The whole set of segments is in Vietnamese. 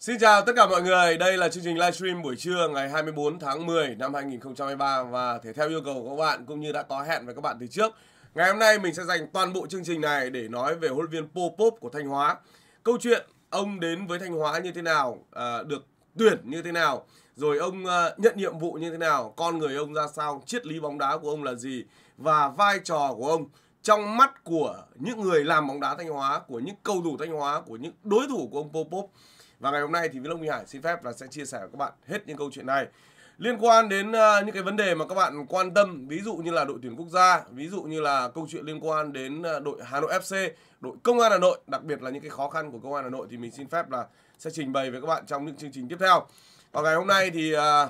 Xin chào tất cả mọi người, đây là chương trình livestream buổi trưa ngày 24 tháng 10 năm 2023 và thể theo yêu cầu của các bạn cũng như đã có hẹn với các bạn từ trước. Ngày hôm nay mình sẽ dành toàn bộ chương trình này để nói về huấn luyện viên Popop của Thanh Hóa. Câu chuyện ông đến với Thanh Hóa như thế nào, à, được tuyển như thế nào, rồi ông à, nhận nhiệm vụ như thế nào, con người ông ra sao, triết lý bóng đá của ông là gì và vai trò của ông trong mắt của những người làm bóng đá Thanh Hóa, của những cầu thủ Thanh Hóa, của những đối thủ của ông Popop và ngày hôm nay thì Vlog Minh Hải xin phép là sẽ chia sẻ với các bạn hết những câu chuyện này liên quan đến à, những cái vấn đề mà các bạn quan tâm ví dụ như là đội tuyển quốc gia ví dụ như là câu chuyện liên quan đến à, đội hà nội fc đội công an hà nội đặc biệt là những cái khó khăn của công an hà nội thì mình xin phép là sẽ trình bày với các bạn trong những chương trình tiếp theo và ngày hôm nay thì à,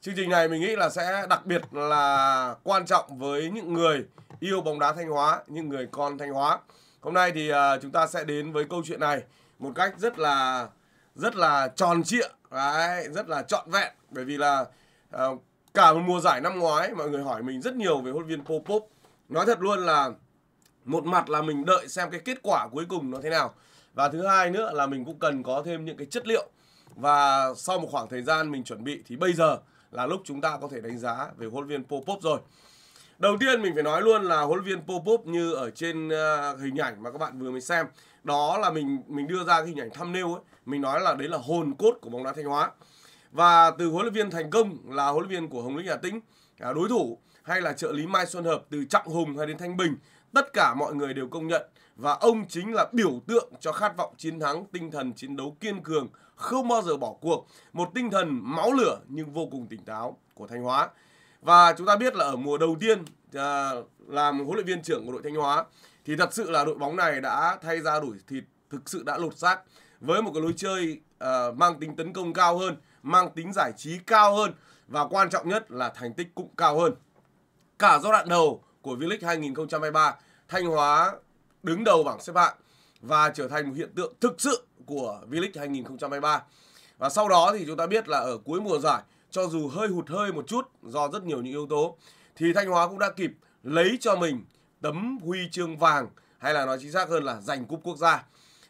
chương trình này mình nghĩ là sẽ đặc biệt là quan trọng với những người yêu bóng đá thanh hóa những người con thanh hóa hôm nay thì chúng ta sẽ đến với câu chuyện này một cách rất là rất là tròn trịa đấy rất là trọn vẹn bởi vì là à, cả một mùa giải năm ngoái mọi người hỏi mình rất nhiều về huấn viên Popop nói thật luôn là một mặt là mình đợi xem cái kết quả cuối cùng nó thế nào và thứ hai nữa là mình cũng cần có thêm những cái chất liệu và sau một khoảng thời gian mình chuẩn bị thì bây giờ là lúc chúng ta có thể đánh giá về huấn viên Popop rồi đầu tiên mình phải nói luôn là huấn viên Popop như ở trên ờ, hình ảnh mà các bạn vừa mới xem đó là mình mình đưa ra cái hình ảnh thumbnail ấy mình nói là đấy là hồn cốt của bóng đá thanh hóa và từ huấn luyện viên thành công là huấn luyện viên của hồng lĩnh hà tĩnh à, đối thủ hay là trợ lý mai xuân hợp từ trọng hùng hay đến thanh bình tất cả mọi người đều công nhận và ông chính là biểu tượng cho khát vọng chiến thắng tinh thần chiến đấu kiên cường không bao giờ bỏ cuộc một tinh thần máu lửa nhưng vô cùng tỉnh táo của thanh hóa và chúng ta biết là ở mùa đầu tiên à, làm huấn luyện viên trưởng của đội thanh hóa thì thật sự là đội bóng này đã thay ra đổi thịt thực sự đã lột xác với một cái lối chơi uh, mang tính tấn công cao hơn mang tính giải trí cao hơn và quan trọng nhất là thành tích cũng cao hơn cả giai đoạn đầu của V-League 2023 Thanh Hóa đứng đầu bảng xếp hạng và trở thành một hiện tượng thực sự của V-League 2023 và sau đó thì chúng ta biết là ở cuối mùa giải cho dù hơi hụt hơi một chút do rất nhiều những yếu tố thì Thanh Hóa cũng đã kịp lấy cho mình tấm huy chương vàng hay là nói chính xác hơn là giành cúp quốc gia.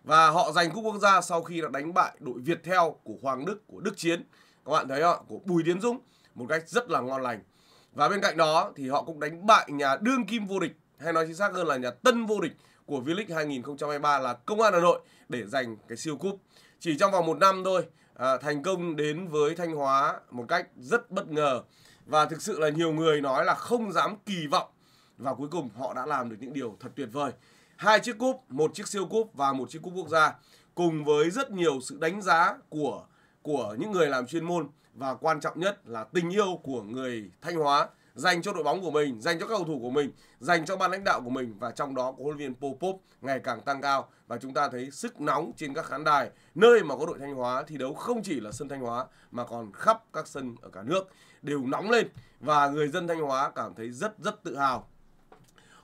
Và họ giành cúp quốc gia sau khi đã đánh bại đội Việt theo của Hoàng Đức, của Đức Chiến. Các bạn thấy họ của Bùi Tiến Dũng một cách rất là ngon lành. Và bên cạnh đó thì họ cũng đánh bại nhà đương kim vô địch hay nói chính xác hơn là nhà tân vô địch của V-League 2023 là Công an Hà Nội để giành cái siêu cúp. Chỉ trong vòng một năm thôi, à, thành công đến với Thanh Hóa một cách rất bất ngờ. Và thực sự là nhiều người nói là không dám kỳ vọng và cuối cùng họ đã làm được những điều thật tuyệt vời. Hai chiếc cúp, một chiếc siêu cúp và một chiếc cúp quốc gia cùng với rất nhiều sự đánh giá của của những người làm chuyên môn và quan trọng nhất là tình yêu của người Thanh Hóa dành cho đội bóng của mình, dành cho các cầu thủ của mình, dành cho ban lãnh đạo của mình và trong đó có huấn luyện viên Popop ngày càng tăng cao và chúng ta thấy sức nóng trên các khán đài nơi mà có đội Thanh Hóa thi đấu không chỉ là sân Thanh Hóa mà còn khắp các sân ở cả nước đều nóng lên và người dân Thanh Hóa cảm thấy rất rất tự hào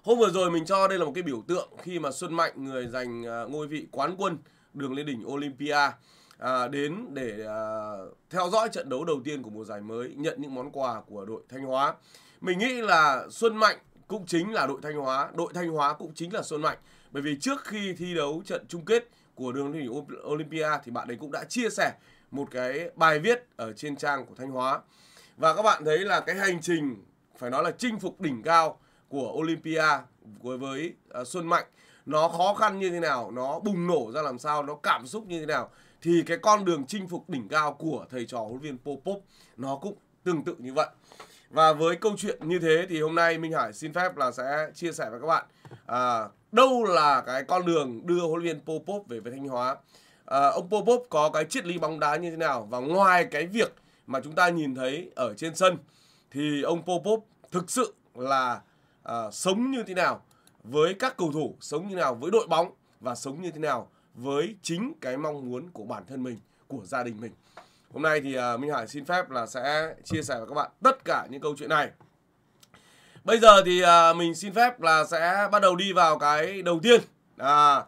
Hôm vừa rồi mình cho đây là một cái biểu tượng khi mà Xuân Mạnh người giành à, ngôi vị quán quân đường lên đỉnh Olympia à, đến để à, theo dõi trận đấu đầu tiên của mùa giải mới, nhận những món quà của đội Thanh Hóa. Mình nghĩ là Xuân Mạnh cũng chính là đội Thanh Hóa, đội Thanh Hóa cũng chính là Xuân Mạnh. Bởi vì trước khi thi đấu trận chung kết của đường lên đỉnh Olympia thì bạn ấy cũng đã chia sẻ một cái bài viết ở trên trang của Thanh Hóa. Và các bạn thấy là cái hành trình phải nói là chinh phục đỉnh cao của Olympia với với uh, Xuân Mạnh nó khó khăn như thế nào, nó bùng nổ ra làm sao, nó cảm xúc như thế nào thì cái con đường chinh phục đỉnh cao của thầy trò huấn viên Popov nó cũng tương tự như vậy. Và với câu chuyện như thế thì hôm nay Minh Hải xin phép là sẽ chia sẻ với các bạn à, đâu là cái con đường đưa huấn luyện viên Popov về với Thanh Hóa. À, ông Popov có cái triết lý bóng đá như thế nào và ngoài cái việc mà chúng ta nhìn thấy ở trên sân thì ông Popov thực sự là à, sống như thế nào với các cầu thủ, sống như nào với đội bóng và sống như thế nào với chính cái mong muốn của bản thân mình, của gia đình mình. Hôm nay thì à, Minh Hải xin phép là sẽ chia sẻ với các bạn tất cả những câu chuyện này. Bây giờ thì à, mình xin phép là sẽ bắt đầu đi vào cái đầu tiên. À,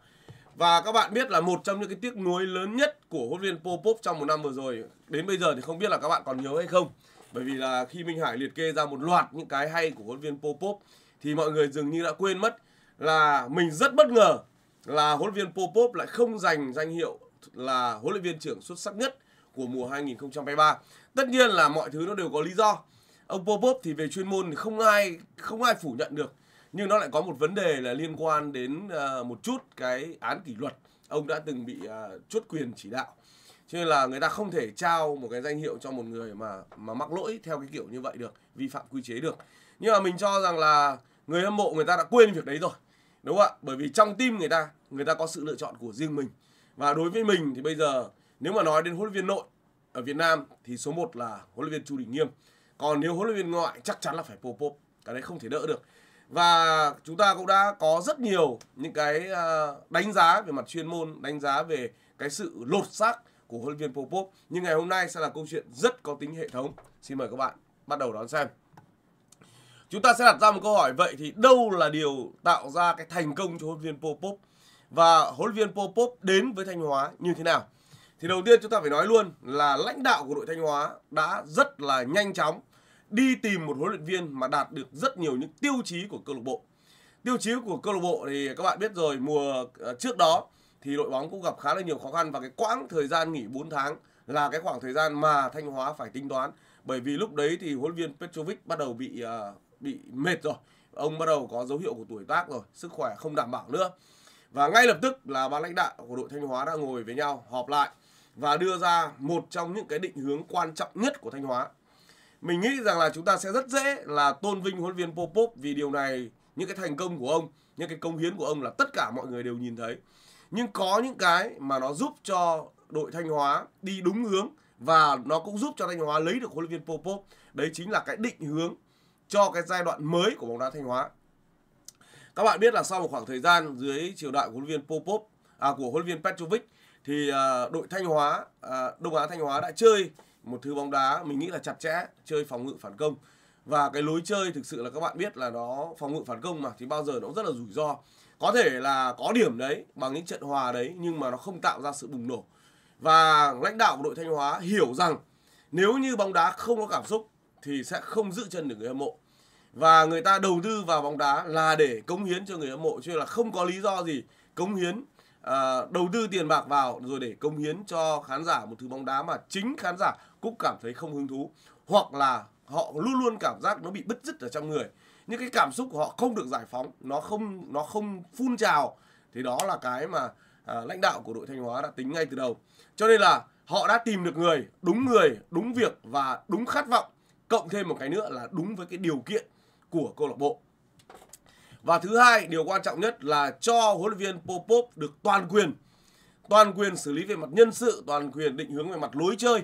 và các bạn biết là một trong những cái tiếc nuối lớn nhất của huấn luyện popop trong một năm vừa rồi đến bây giờ thì không biết là các bạn còn nhớ hay không. Bởi vì là khi Minh Hải liệt kê ra một loạt những cái hay của huấn viên popop thì mọi người dường như đã quên mất là mình rất bất ngờ là huấn luyện viên Popov lại không giành danh hiệu là huấn luyện viên trưởng xuất sắc nhất của mùa 2023. Tất nhiên là mọi thứ nó đều có lý do. Ông Popov thì về chuyên môn thì không ai không ai phủ nhận được, nhưng nó lại có một vấn đề là liên quan đến ờ, một chút cái án kỷ luật. Ông đã từng bị uh, ờ, chốt quyền chỉ đạo. Cho nên là người ta không thể trao một cái danh hiệu cho một người mà mà mắc lỗi theo cái kiểu như vậy được, vi phạm quy chế được. Nhưng mà mình cho rằng là người hâm mộ người ta đã quên việc đấy rồi đúng không ạ bởi vì trong tim người ta người ta có sự lựa chọn của riêng mình và đối với mình thì bây giờ nếu mà nói đến huấn luyện viên nội ở Việt Nam thì số 1 là huấn luyện viên Chu Đình Nghiêm còn nếu huấn luyện viên ngoại chắc chắn là phải Popop cái đấy không thể đỡ được và chúng ta cũng đã có rất nhiều những cái à, đánh giá về mặt chuyên môn đánh giá về cái sự lột xác của huấn luyện viên Popop nhưng ngày hôm nay sẽ là câu chuyện rất có tính hệ thống xin mời các bạn bắt đầu đón xem Chúng ta sẽ đặt ra một câu hỏi vậy thì đâu là điều tạo ra cái thành công cho huấn luyện viên Popov và huấn luyện viên Popov đến với Thanh Hóa như thế nào? Thì đầu tiên chúng ta phải nói luôn là lãnh đạo của đội Thanh Hóa đã rất là nhanh chóng đi tìm một huấn luyện viên mà đạt được rất nhiều những tiêu chí của câu lạc bộ. Tiêu chí của câu lạc bộ thì các bạn biết rồi, mùa ờ, trước đó thì đội bóng cũng gặp khá là nhiều khó khăn và cái quãng thời gian nghỉ 4 tháng là cái khoảng thời gian mà Thanh Hóa phải tính toán bởi vì lúc đấy thì huấn luyện viên Petrovic bắt đầu bị ờ, bị mệt rồi ông bắt đầu có dấu hiệu của tuổi tác rồi sức khỏe không đảm bảo nữa và ngay lập tức là ban lãnh đạo của đội thanh hóa đã ngồi với nhau họp lại và đưa ra một trong những cái định hướng quan trọng nhất của thanh hóa mình nghĩ rằng là chúng ta sẽ rất dễ là tôn vinh huấn viên popop vì điều này những cái thành công của ông những cái công hiến của ông là tất cả mọi người đều nhìn thấy nhưng có những cái mà nó giúp cho đội thanh hóa đi đúng hướng và nó cũng giúp cho thanh hóa lấy được huấn luyện viên popop đấy chính là cái định hướng cho cái giai đoạn mới của bóng đá Thanh Hóa. Các bạn biết là sau một khoảng thời gian dưới triều đại của huấn luyện viên Popov à của huấn luyện viên Petrovic thì à, đội Thanh Hóa à, Đông Á Thanh Hóa đã chơi một thứ bóng đá mình nghĩ là chặt chẽ, chơi phòng ngự phản công. Và cái lối chơi thực sự là các bạn biết là nó phòng ngự phản công mà thì bao giờ nó rất là rủi ro. Có thể là có điểm đấy bằng những trận hòa đấy nhưng mà nó không tạo ra sự bùng nổ. Và lãnh đạo của đội Thanh Hóa hiểu rằng nếu như bóng đá không có cảm xúc thì sẽ không giữ chân được người hâm mộ và người ta đầu tư vào bóng đá là để cống hiến cho người hâm mộ chứ là không có lý do gì cống hiến à, đầu tư tiền bạc vào rồi để cống hiến cho khán giả một thứ bóng đá mà chính khán giả cũng cảm thấy không hứng thú hoặc là họ luôn luôn cảm giác nó bị bứt rứt ở trong người những cái cảm xúc của họ không được giải phóng nó không nó không phun trào thì đó là cái mà à, lãnh đạo của đội thanh hóa đã tính ngay từ đầu cho nên là họ đã tìm được người đúng người đúng việc và đúng khát vọng cộng thêm một cái nữa là đúng với cái điều kiện của câu lạc bộ và thứ hai điều quan trọng nhất là cho huấn luyện viên Popov được toàn quyền toàn quyền xử lý về mặt nhân sự toàn quyền định hướng về mặt lối chơi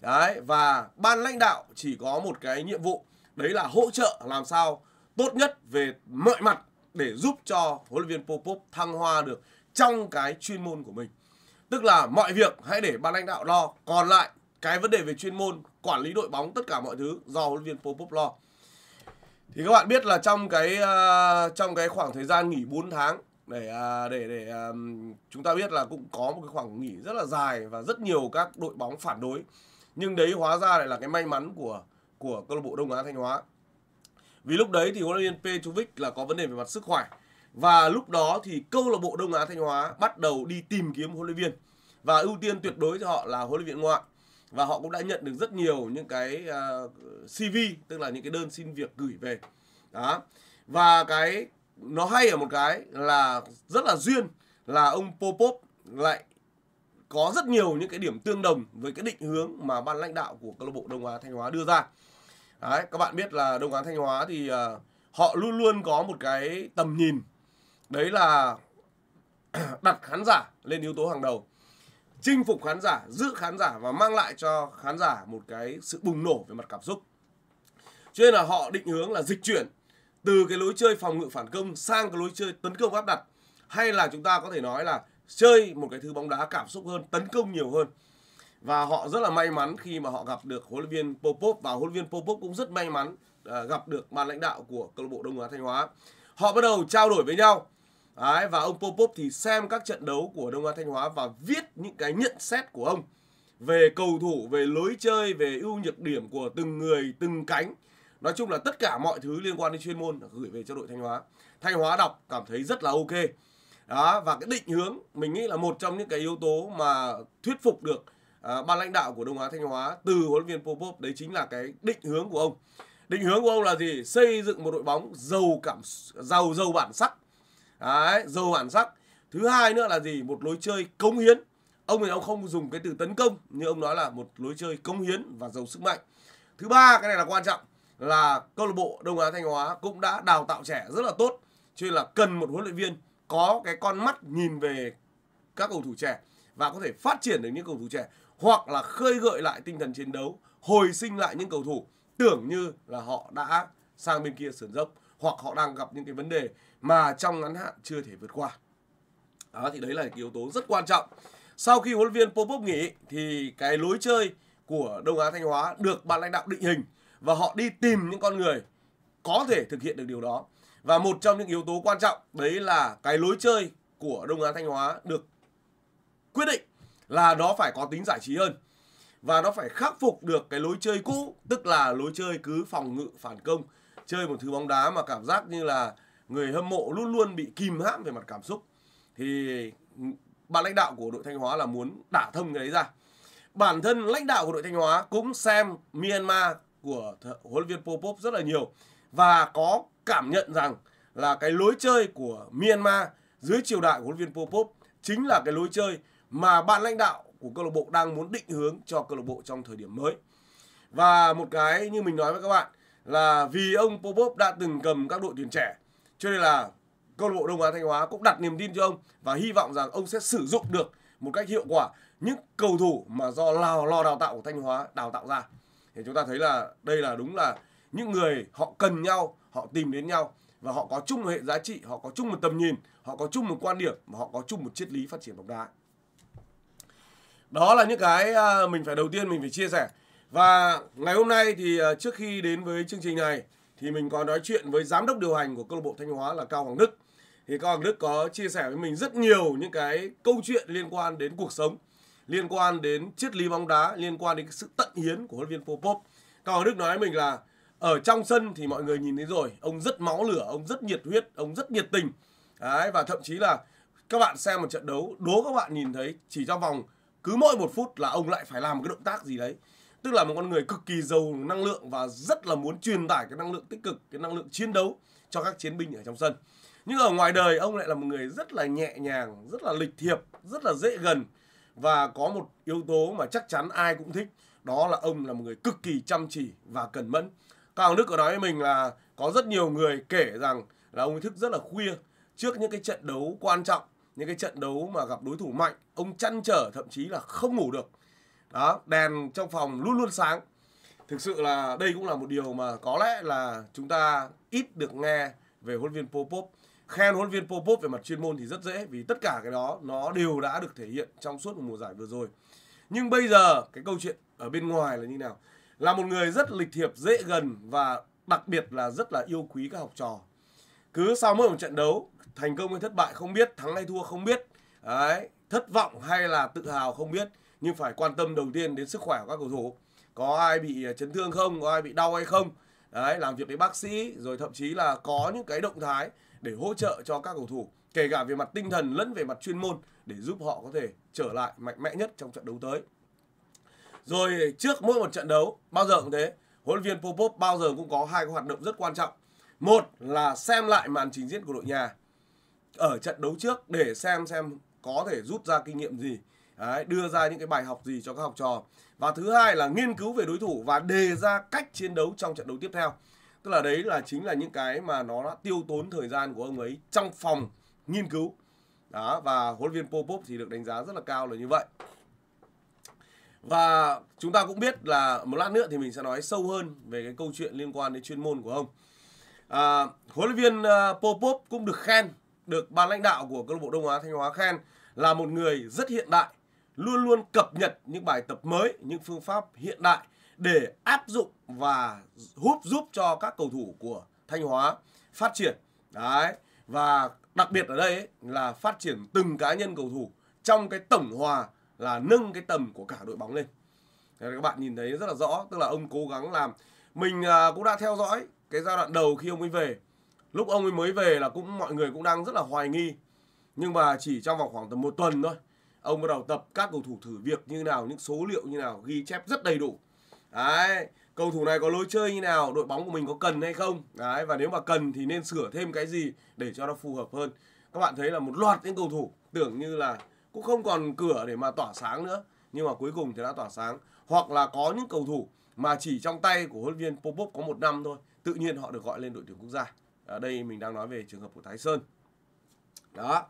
đấy và ban lãnh đạo chỉ có một cái nhiệm vụ đấy là hỗ trợ làm sao tốt nhất về mọi mặt để giúp cho huấn luyện viên Popov thăng hoa được trong cái chuyên môn của mình tức là mọi việc hãy để ban lãnh đạo lo còn lại cái vấn đề về chuyên môn quản lý đội bóng tất cả mọi thứ do huấn luyện viên Popov lo thì các bạn biết là trong cái uh, trong cái khoảng thời gian nghỉ 4 tháng để uh, để để uh, chúng ta biết là cũng có một cái khoảng nghỉ rất là dài và rất nhiều các đội bóng phản đối nhưng đấy hóa ra lại là cái may mắn của của câu lạc bộ Đông Á Thanh Hóa vì lúc đấy thì huấn luyện viên Petrovic là có vấn đề về mặt sức khỏe và lúc đó thì câu lạc bộ Đông Á Thanh Hóa bắt đầu đi tìm kiếm huấn luyện viên và ưu tiên tuyệt đối cho họ là huấn luyện viên ngoại và họ cũng đã nhận được rất nhiều những cái uh, à, CV tức là những cái đơn xin việc gửi về đó và cái nó hay ở một cái là rất là duyên là ông Popov lại có rất nhiều những cái điểm tương đồng với cái định hướng mà ban lãnh đạo của câu lạc bộ Đông Á Thanh Hóa đưa ra. Đấy, các bạn biết là Đông Á Thanh Hóa thì uh, họ luôn luôn có một cái tầm nhìn đấy là đặt khán giả lên yếu tố hàng đầu chinh phục khán giả, giữ khán giả và mang lại cho khán giả một cái sự bùng nổ về mặt cảm xúc. Cho nên là họ định hướng là dịch chuyển từ cái lối chơi phòng ngự phản công sang cái lối chơi tấn công áp đặt hay là chúng ta có thể nói là chơi một cái thứ bóng đá cảm xúc hơn, tấn công nhiều hơn. Và họ rất là may mắn khi mà họ gặp được huấn luyện viên Popov và huấn luyện viên Popov cũng rất may mắn à, gặp được ban lãnh đạo của câu lạc bộ Đông Á Thanh Hóa. Họ bắt đầu trao đổi với nhau Đấy, và ông Popov thì xem các trận đấu của Đông Á Thanh Hóa và viết những cái nhận xét của ông về cầu thủ, về lối chơi, về ưu nhược điểm của từng người, từng cánh. Nói chung là tất cả mọi thứ liên quan đến chuyên môn gửi về cho đội Thanh Hóa. Thanh Hóa đọc cảm thấy rất là ok. Đó, và cái định hướng mình nghĩ là một trong những cái yếu tố mà thuyết phục được à, ban lãnh đạo của Đông Á Thanh Hóa từ huấn luyện viên Popov đấy chính là cái định hướng của ông. Định hướng của ông là gì? Xây dựng một đội bóng giàu cảm giàu giàu bản sắc đấy giàu bản sắc thứ hai nữa là gì một lối chơi cống hiến ông thì ông không dùng cái từ tấn công nhưng ông nói là một lối chơi cống hiến và giàu sức mạnh thứ ba cái này là quan trọng là câu lạc bộ Đông Á Thanh Hóa cũng đã đào tạo trẻ rất là tốt cho nên là cần một huấn luyện viên có cái con mắt nhìn về các cầu thủ trẻ và có thể phát triển được những cầu thủ trẻ hoặc là khơi gợi lại tinh thần chiến đấu hồi sinh lại những cầu thủ tưởng như là họ đã sang bên kia sườn dốc hoặc họ đang gặp những cái vấn đề mà trong ngắn hạn chưa thể vượt qua. Đó thì đấy là cái yếu tố rất quan trọng. Sau khi huấn luyện viên Popov nghỉ thì cái lối chơi của Đông Á Thanh Hóa được ban lãnh đạo định hình và họ đi tìm những con người có thể thực hiện được điều đó. Và một trong những yếu tố quan trọng đấy là cái lối chơi của Đông Á Thanh Hóa được quyết định là nó phải có tính giải trí hơn và nó phải khắc phục được cái lối chơi cũ tức là lối chơi cứ phòng ngự phản công chơi một thứ bóng đá mà cảm giác như là người hâm mộ luôn luôn bị kìm hãm về mặt cảm xúc thì ban lãnh đạo của đội Thanh Hóa là muốn đả thông cái đấy ra. Bản thân lãnh đạo của đội Thanh Hóa cũng xem Myanmar của huấn luyện viên Popov rất là nhiều và có cảm nhận rằng là cái lối chơi của Myanmar dưới triều đại của huấn luyện viên Popov chính là cái lối chơi mà ban lãnh đạo của câu lạc bộ đang muốn định hướng cho câu lạc bộ trong thời điểm mới. Và một cái như mình nói với các bạn là vì ông Popov đã từng cầm các đội tuyển trẻ cho nên là câu lạc bộ Đông Á Thanh Hóa cũng đặt niềm tin cho ông và hy vọng rằng ông sẽ sử dụng được một cách hiệu quả những cầu thủ mà do lò lò đào tạo của Thanh Hóa đào tạo ra thì chúng ta thấy là đây là đúng là những người họ cần nhau họ tìm đến nhau và họ có chung một hệ giá trị họ có chung một tầm nhìn họ có chung một quan điểm và họ có chung một triết lý phát triển bóng đá đó là những cái à, mình phải đầu tiên mình phải chia sẻ và ngày hôm nay thì à, trước khi đến với chương trình này thì mình có nói chuyện với giám đốc điều hành của câu lạc bộ Thanh Hóa là Cao Hoàng Đức. Thì Cao Hoàng Đức có chia sẻ với mình rất nhiều những cái câu chuyện liên quan đến cuộc sống, liên quan đến triết lý bóng đá, liên quan đến sự tận hiến của huấn viên Popov. Cao Hoàng Đức nói với mình là ở trong sân thì mọi người nhìn thấy rồi, ông rất máu lửa, ông rất nhiệt huyết, ông rất nhiệt tình. Đấy, và thậm chí là các bạn xem một trận đấu, đố các bạn nhìn thấy chỉ trong vòng cứ mỗi một phút là ông lại phải làm một cái động tác gì đấy tức là một con người cực kỳ giàu năng lượng và rất là muốn truyền tải cái năng lượng tích cực cái năng lượng chiến đấu cho các chiến binh ở trong sân nhưng ở ngoài đời ông lại là một người rất là nhẹ nhàng rất là lịch thiệp rất là dễ gần và có một yếu tố mà chắc chắn ai cũng thích đó là ông là một người cực kỳ chăm chỉ và cẩn mẫn Cao đức có nói với mình là có rất nhiều người kể rằng là ông ấy thức rất là khuya trước những cái trận đấu quan trọng những cái trận đấu mà gặp đối thủ mạnh ông chăn trở thậm chí là không ngủ được đó đèn trong phòng luôn luôn sáng thực sự là đây cũng là một điều mà có lẽ là chúng ta ít được nghe về huấn viên Popop khen huấn viên Popop về mặt chuyên môn thì rất dễ vì tất cả cái đó nó đều đã được thể hiện trong suốt một mùa giải vừa rồi nhưng bây giờ cái câu chuyện ở bên ngoài là như nào là một người rất lịch thiệp dễ gần và đặc biệt là rất là yêu quý các học trò cứ sau mỗi một trận đấu thành công hay thất bại không biết thắng hay thua không biết Đấy, thất vọng hay là tự hào không biết nhưng phải quan tâm đầu tiên đến sức khỏe của các cầu thủ có ai bị ờ, chấn thương không có ai bị đau hay không đấy làm việc với bác sĩ rồi thậm chí là có những cái động thái để hỗ trợ cho các cầu thủ kể cả về mặt tinh thần lẫn về mặt chuyên môn để giúp họ có thể trở lại mạnh mẽ nhất trong trận đấu tới rồi trước mỗi một trận đấu bao giờ cũng thế huấn luyện viên Popov bao giờ cũng có hai cái hoạt động rất quan trọng một là xem lại màn trình diễn của đội nhà ở trận đấu trước để xem xem có thể rút ra kinh nghiệm gì Đấy, đưa ra những cái bài học gì cho các học trò và thứ hai là nghiên cứu về đối thủ và đề ra cách chiến đấu trong trận đấu tiếp theo tức là đấy là chính là những cái mà nó đã tiêu tốn thời gian của ông ấy trong phòng nghiên cứu đó và huấn luyện viên Popov thì được đánh giá rất là cao là như vậy và chúng ta cũng biết là một lát nữa thì mình sẽ nói sâu hơn về cái câu chuyện liên quan đến chuyên môn của ông à, huấn luyện viên à, Popov cũng được khen được ban lãnh đạo của câu lạc bộ Đông Á Thanh Hóa khen là một người rất hiện đại luôn luôn cập nhật những bài tập mới, những phương pháp hiện đại để áp dụng và húp giúp cho các cầu thủ của Thanh Hóa phát triển. Đấy. Và đặc biệt ở đây ấy, là phát triển từng cá nhân cầu thủ trong cái tổng hòa là nâng cái tầm của cả đội bóng lên. Đấy, các bạn nhìn thấy rất là rõ, tức là ông cố gắng làm. Mình à, cũng đã theo dõi cái giai đoạn đầu khi ông ấy về. Lúc ông ấy mới về là cũng mọi người cũng đang rất là hoài nghi. Nhưng mà chỉ trong vòng khoảng tầm một tuần thôi ông bắt đầu tập các cầu thủ thử việc như nào những số liệu như nào ghi chép rất đầy đủ đấy cầu thủ này có lối chơi như nào đội bóng của mình có cần hay không đấy và nếu mà cần thì nên sửa thêm cái gì để cho nó phù hợp hơn các bạn thấy là một loạt những cầu thủ tưởng như là cũng không còn cửa để mà tỏa sáng nữa nhưng mà cuối cùng thì đã tỏa sáng hoặc là có những cầu thủ mà chỉ trong tay của huấn luyện viên Popov có một năm thôi tự nhiên họ được gọi lên đội tuyển quốc gia ở đây mình đang nói về trường hợp của Thái Sơn đó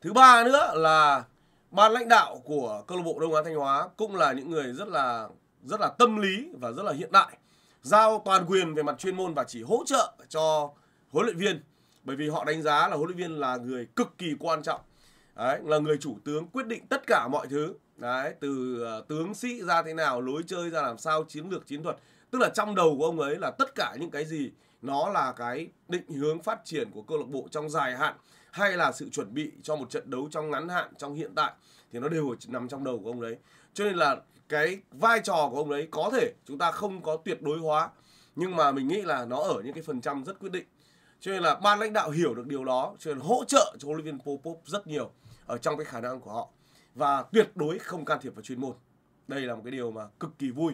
thứ ba nữa là ban lãnh đạo của câu lạc bộ Đông Á Thanh Hóa cũng là những người rất là rất là tâm lý và rất là hiện đại giao toàn quyền về mặt chuyên môn và chỉ hỗ trợ cho huấn luyện viên bởi vì họ đánh giá là huấn luyện viên là người cực kỳ quan trọng đấy, là người chủ tướng quyết định tất cả mọi thứ đấy từ ờ, tướng sĩ ra thế nào lối chơi ra làm sao chiến lược chiến thuật tức là trong đầu của ông ấy là tất cả những cái gì nó là cái định hướng phát triển của câu lạc bộ trong dài hạn hay là sự chuẩn bị cho một trận đấu trong ngắn hạn trong hiện tại thì nó đều nằm trong đầu của ông đấy cho nên là cái vai trò của ông đấy có thể chúng ta không có tuyệt đối hóa nhưng mà mình nghĩ là nó ở những cái phần trăm rất quyết định cho nên là ban lãnh đạo hiểu được điều đó cho nên hỗ trợ cho huấn luyện viên Popov rất nhiều ở trong cái khả năng của họ và tuyệt đối không can thiệp vào chuyên môn đây là một cái điều mà cực kỳ vui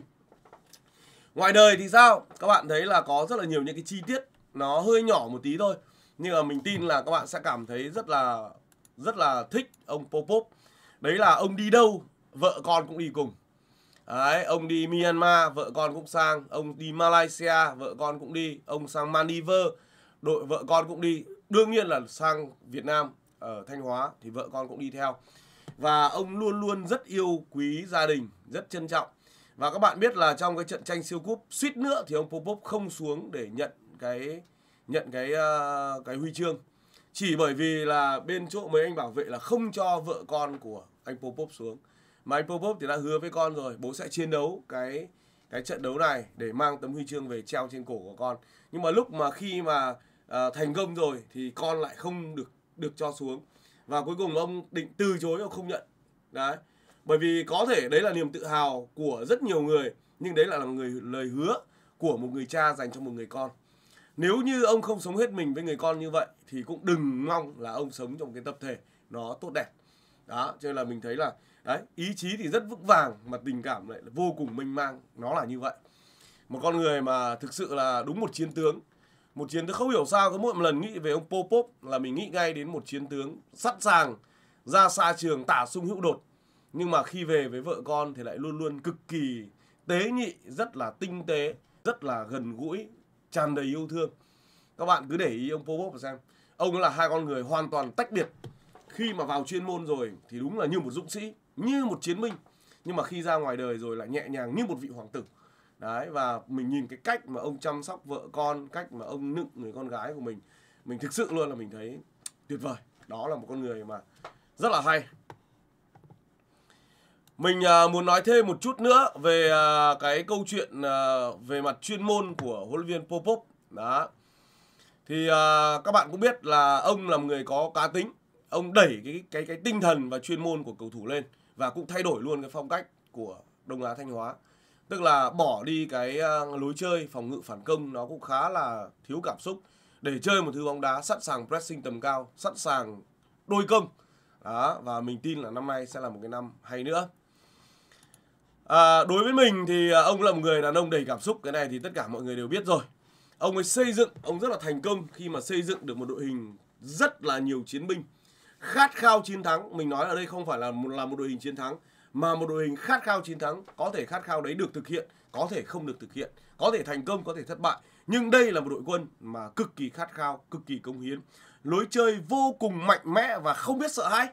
ngoài đời thì sao các bạn thấy là có rất là nhiều những cái chi tiết nó hơi nhỏ một tí thôi nhưng mà mình tin là các bạn sẽ cảm thấy rất là rất là thích ông Popop đấy là ông đi đâu vợ con cũng đi cùng đấy ông đi Myanmar vợ con cũng sang ông đi Malaysia vợ con cũng đi ông sang Maldives đội vợ con cũng đi đương nhiên là sang Việt Nam ở Thanh Hóa thì vợ con cũng đi theo và ông luôn luôn rất yêu quý gia đình rất trân trọng và các bạn biết là trong cái trận tranh siêu cúp suýt nữa thì ông Popov không xuống để nhận cái nhận cái uh, cái huy chương. Chỉ bởi vì là bên chỗ mấy anh bảo vệ là không cho vợ con của anh Popov xuống. Mà anh Popov thì đã hứa với con rồi, bố sẽ chiến đấu cái cái trận đấu này để mang tấm huy chương về treo trên cổ của con. Nhưng mà lúc mà khi mà uh, thành công rồi thì con lại không được được cho xuống. Và cuối cùng ông định từ chối ông không nhận. Đấy bởi vì có thể đấy là niềm tự hào của rất nhiều người nhưng đấy là người lời hứa của một người cha dành cho một người con nếu như ông không sống hết mình với người con như vậy thì cũng đừng mong là ông sống trong cái tập thể nó tốt đẹp đó cho nên là mình thấy là đấy ý chí thì rất vững vàng mà tình cảm lại vô cùng mênh mang nó là như vậy một con người mà thực sự là đúng một chiến tướng một chiến tướng không hiểu sao cứ mỗi một lần nghĩ về ông popop là mình nghĩ ngay đến một chiến tướng sẵn sàng ra xa trường tả sung hữu đột nhưng mà khi về với vợ con thì lại luôn luôn cực kỳ tế nhị rất là tinh tế rất là gần gũi tràn đầy yêu thương các bạn cứ để ý ông Popov mà xem ông là hai con người hoàn toàn tách biệt khi mà vào chuyên môn rồi thì đúng là như một dũng sĩ như một chiến binh nhưng mà khi ra ngoài đời rồi lại nhẹ nhàng như một vị hoàng tử đấy và mình nhìn cái cách mà ông chăm sóc vợ con cách mà ông nựng người con gái của mình mình thực sự luôn là mình thấy tuyệt vời đó là một con người mà rất là hay mình uh, muốn nói thêm một chút nữa về uh, cái câu chuyện uh, về mặt chuyên môn của huấn luyện viên Popov. Đó. Thì uh, các bạn cũng biết là ông là một người có cá tính, ông đẩy cái cái cái tinh thần và chuyên môn của cầu thủ lên và cũng thay đổi luôn cái phong cách của Đông Á Thanh Hóa. Tức là bỏ đi cái uh, lối chơi phòng ngự phản công nó cũng khá là thiếu cảm xúc để chơi một thứ bóng đá sẵn sàng pressing tầm cao, sẵn sàng đôi công. Đó, và mình tin là năm nay sẽ là một cái năm hay nữa. À, đối với mình thì ờ, ông là một người đàn ông đầy cảm xúc cái này thì tất cả mọi người đều biết rồi ông ấy xây dựng ông rất là thành công khi mà xây dựng được một đội hình rất là nhiều chiến binh khát khao chiến thắng mình nói ở đây không phải là một là một đội hình chiến thắng mà một đội hình khát khao chiến thắng có thể khát khao đấy được thực hiện có thể không được thực hiện có thể thành công có thể thất bại nhưng đây là một đội quân mà cực kỳ khát khao cực kỳ công hiến lối chơi vô cùng mạnh mẽ và không biết sợ hãi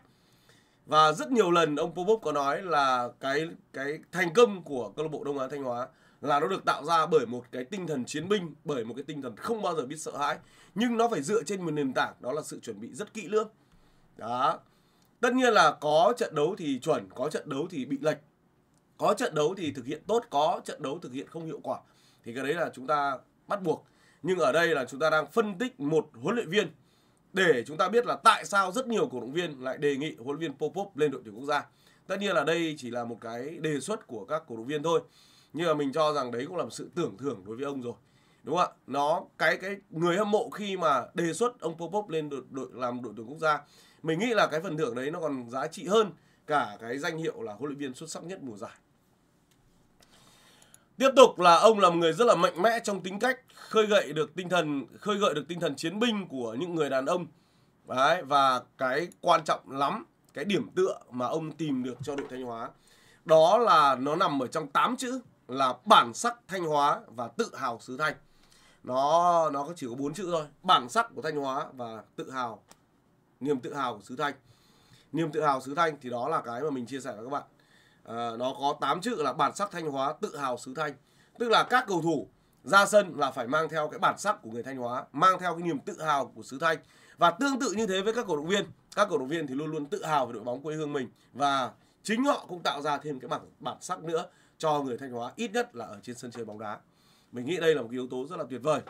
và rất nhiều lần ông Popov có nói là cái cái thành công của câu lạc bộ Đông Á Thanh Hóa là nó được tạo ra bởi một cái tinh thần chiến binh, bởi một cái tinh thần không bao giờ biết sợ hãi, nhưng nó phải dựa trên một nền tảng đó là sự chuẩn bị rất kỹ lưỡng. Đó. Tất nhiên là có trận đấu thì chuẩn, có trận đấu thì bị lệch. Có trận đấu thì thực hiện tốt, có trận đấu thực hiện không hiệu quả. Thì cái đấy là chúng ta bắt buộc. Nhưng ở đây là chúng ta đang phân tích một huấn luyện viên để chúng ta biết là tại sao rất nhiều cổ động viên lại đề nghị huấn luyện viên Popov lên đội tuyển quốc gia. Tất nhiên là đây chỉ là một cái đề xuất của các cổ động viên thôi. Nhưng mà mình cho rằng đấy cũng là một sự tưởng thưởng đối với ông rồi. Đúng không ạ? Nó cái cái người hâm mộ khi mà đề xuất ông Popov lên đội, đội làm đội tuyển quốc gia, mình nghĩ là cái phần thưởng đấy nó còn giá trị hơn cả cái danh hiệu là huấn luyện viên xuất sắc nhất mùa giải. Tiếp tục là ông là một người rất là mạnh mẽ trong tính cách, khơi gợi được tinh thần khơi gợi được tinh thần chiến binh của những người đàn ông. Đấy, và cái quan trọng lắm, cái điểm tựa mà ông tìm được cho đội Thanh Hóa đó là nó nằm ở trong 8 chữ là bản sắc Thanh Hóa và tự hào xứ Thanh. Nó nó chỉ có bốn chữ thôi, bản sắc của Thanh Hóa và tự hào niềm tự hào của xứ Thanh. Niềm tự hào xứ Thanh thì đó là cái mà mình chia sẻ với các bạn à, nó có 8 chữ là bản sắc Thanh Hóa tự hào xứ Thanh. Tức là các cầu thủ ra sân là phải mang theo cái bản sắc của người Thanh Hóa, mang theo cái niềm tự hào của xứ Thanh. Và tương tự như thế với các cổ động viên, các cổ động viên thì luôn luôn tự hào về đội bóng quê hương mình và chính họ cũng tạo ra thêm cái bản bản sắc nữa cho người Thanh Hóa ít nhất là ở trên sân chơi bóng đá. Mình nghĩ đây là một cái yếu tố rất là tuyệt vời.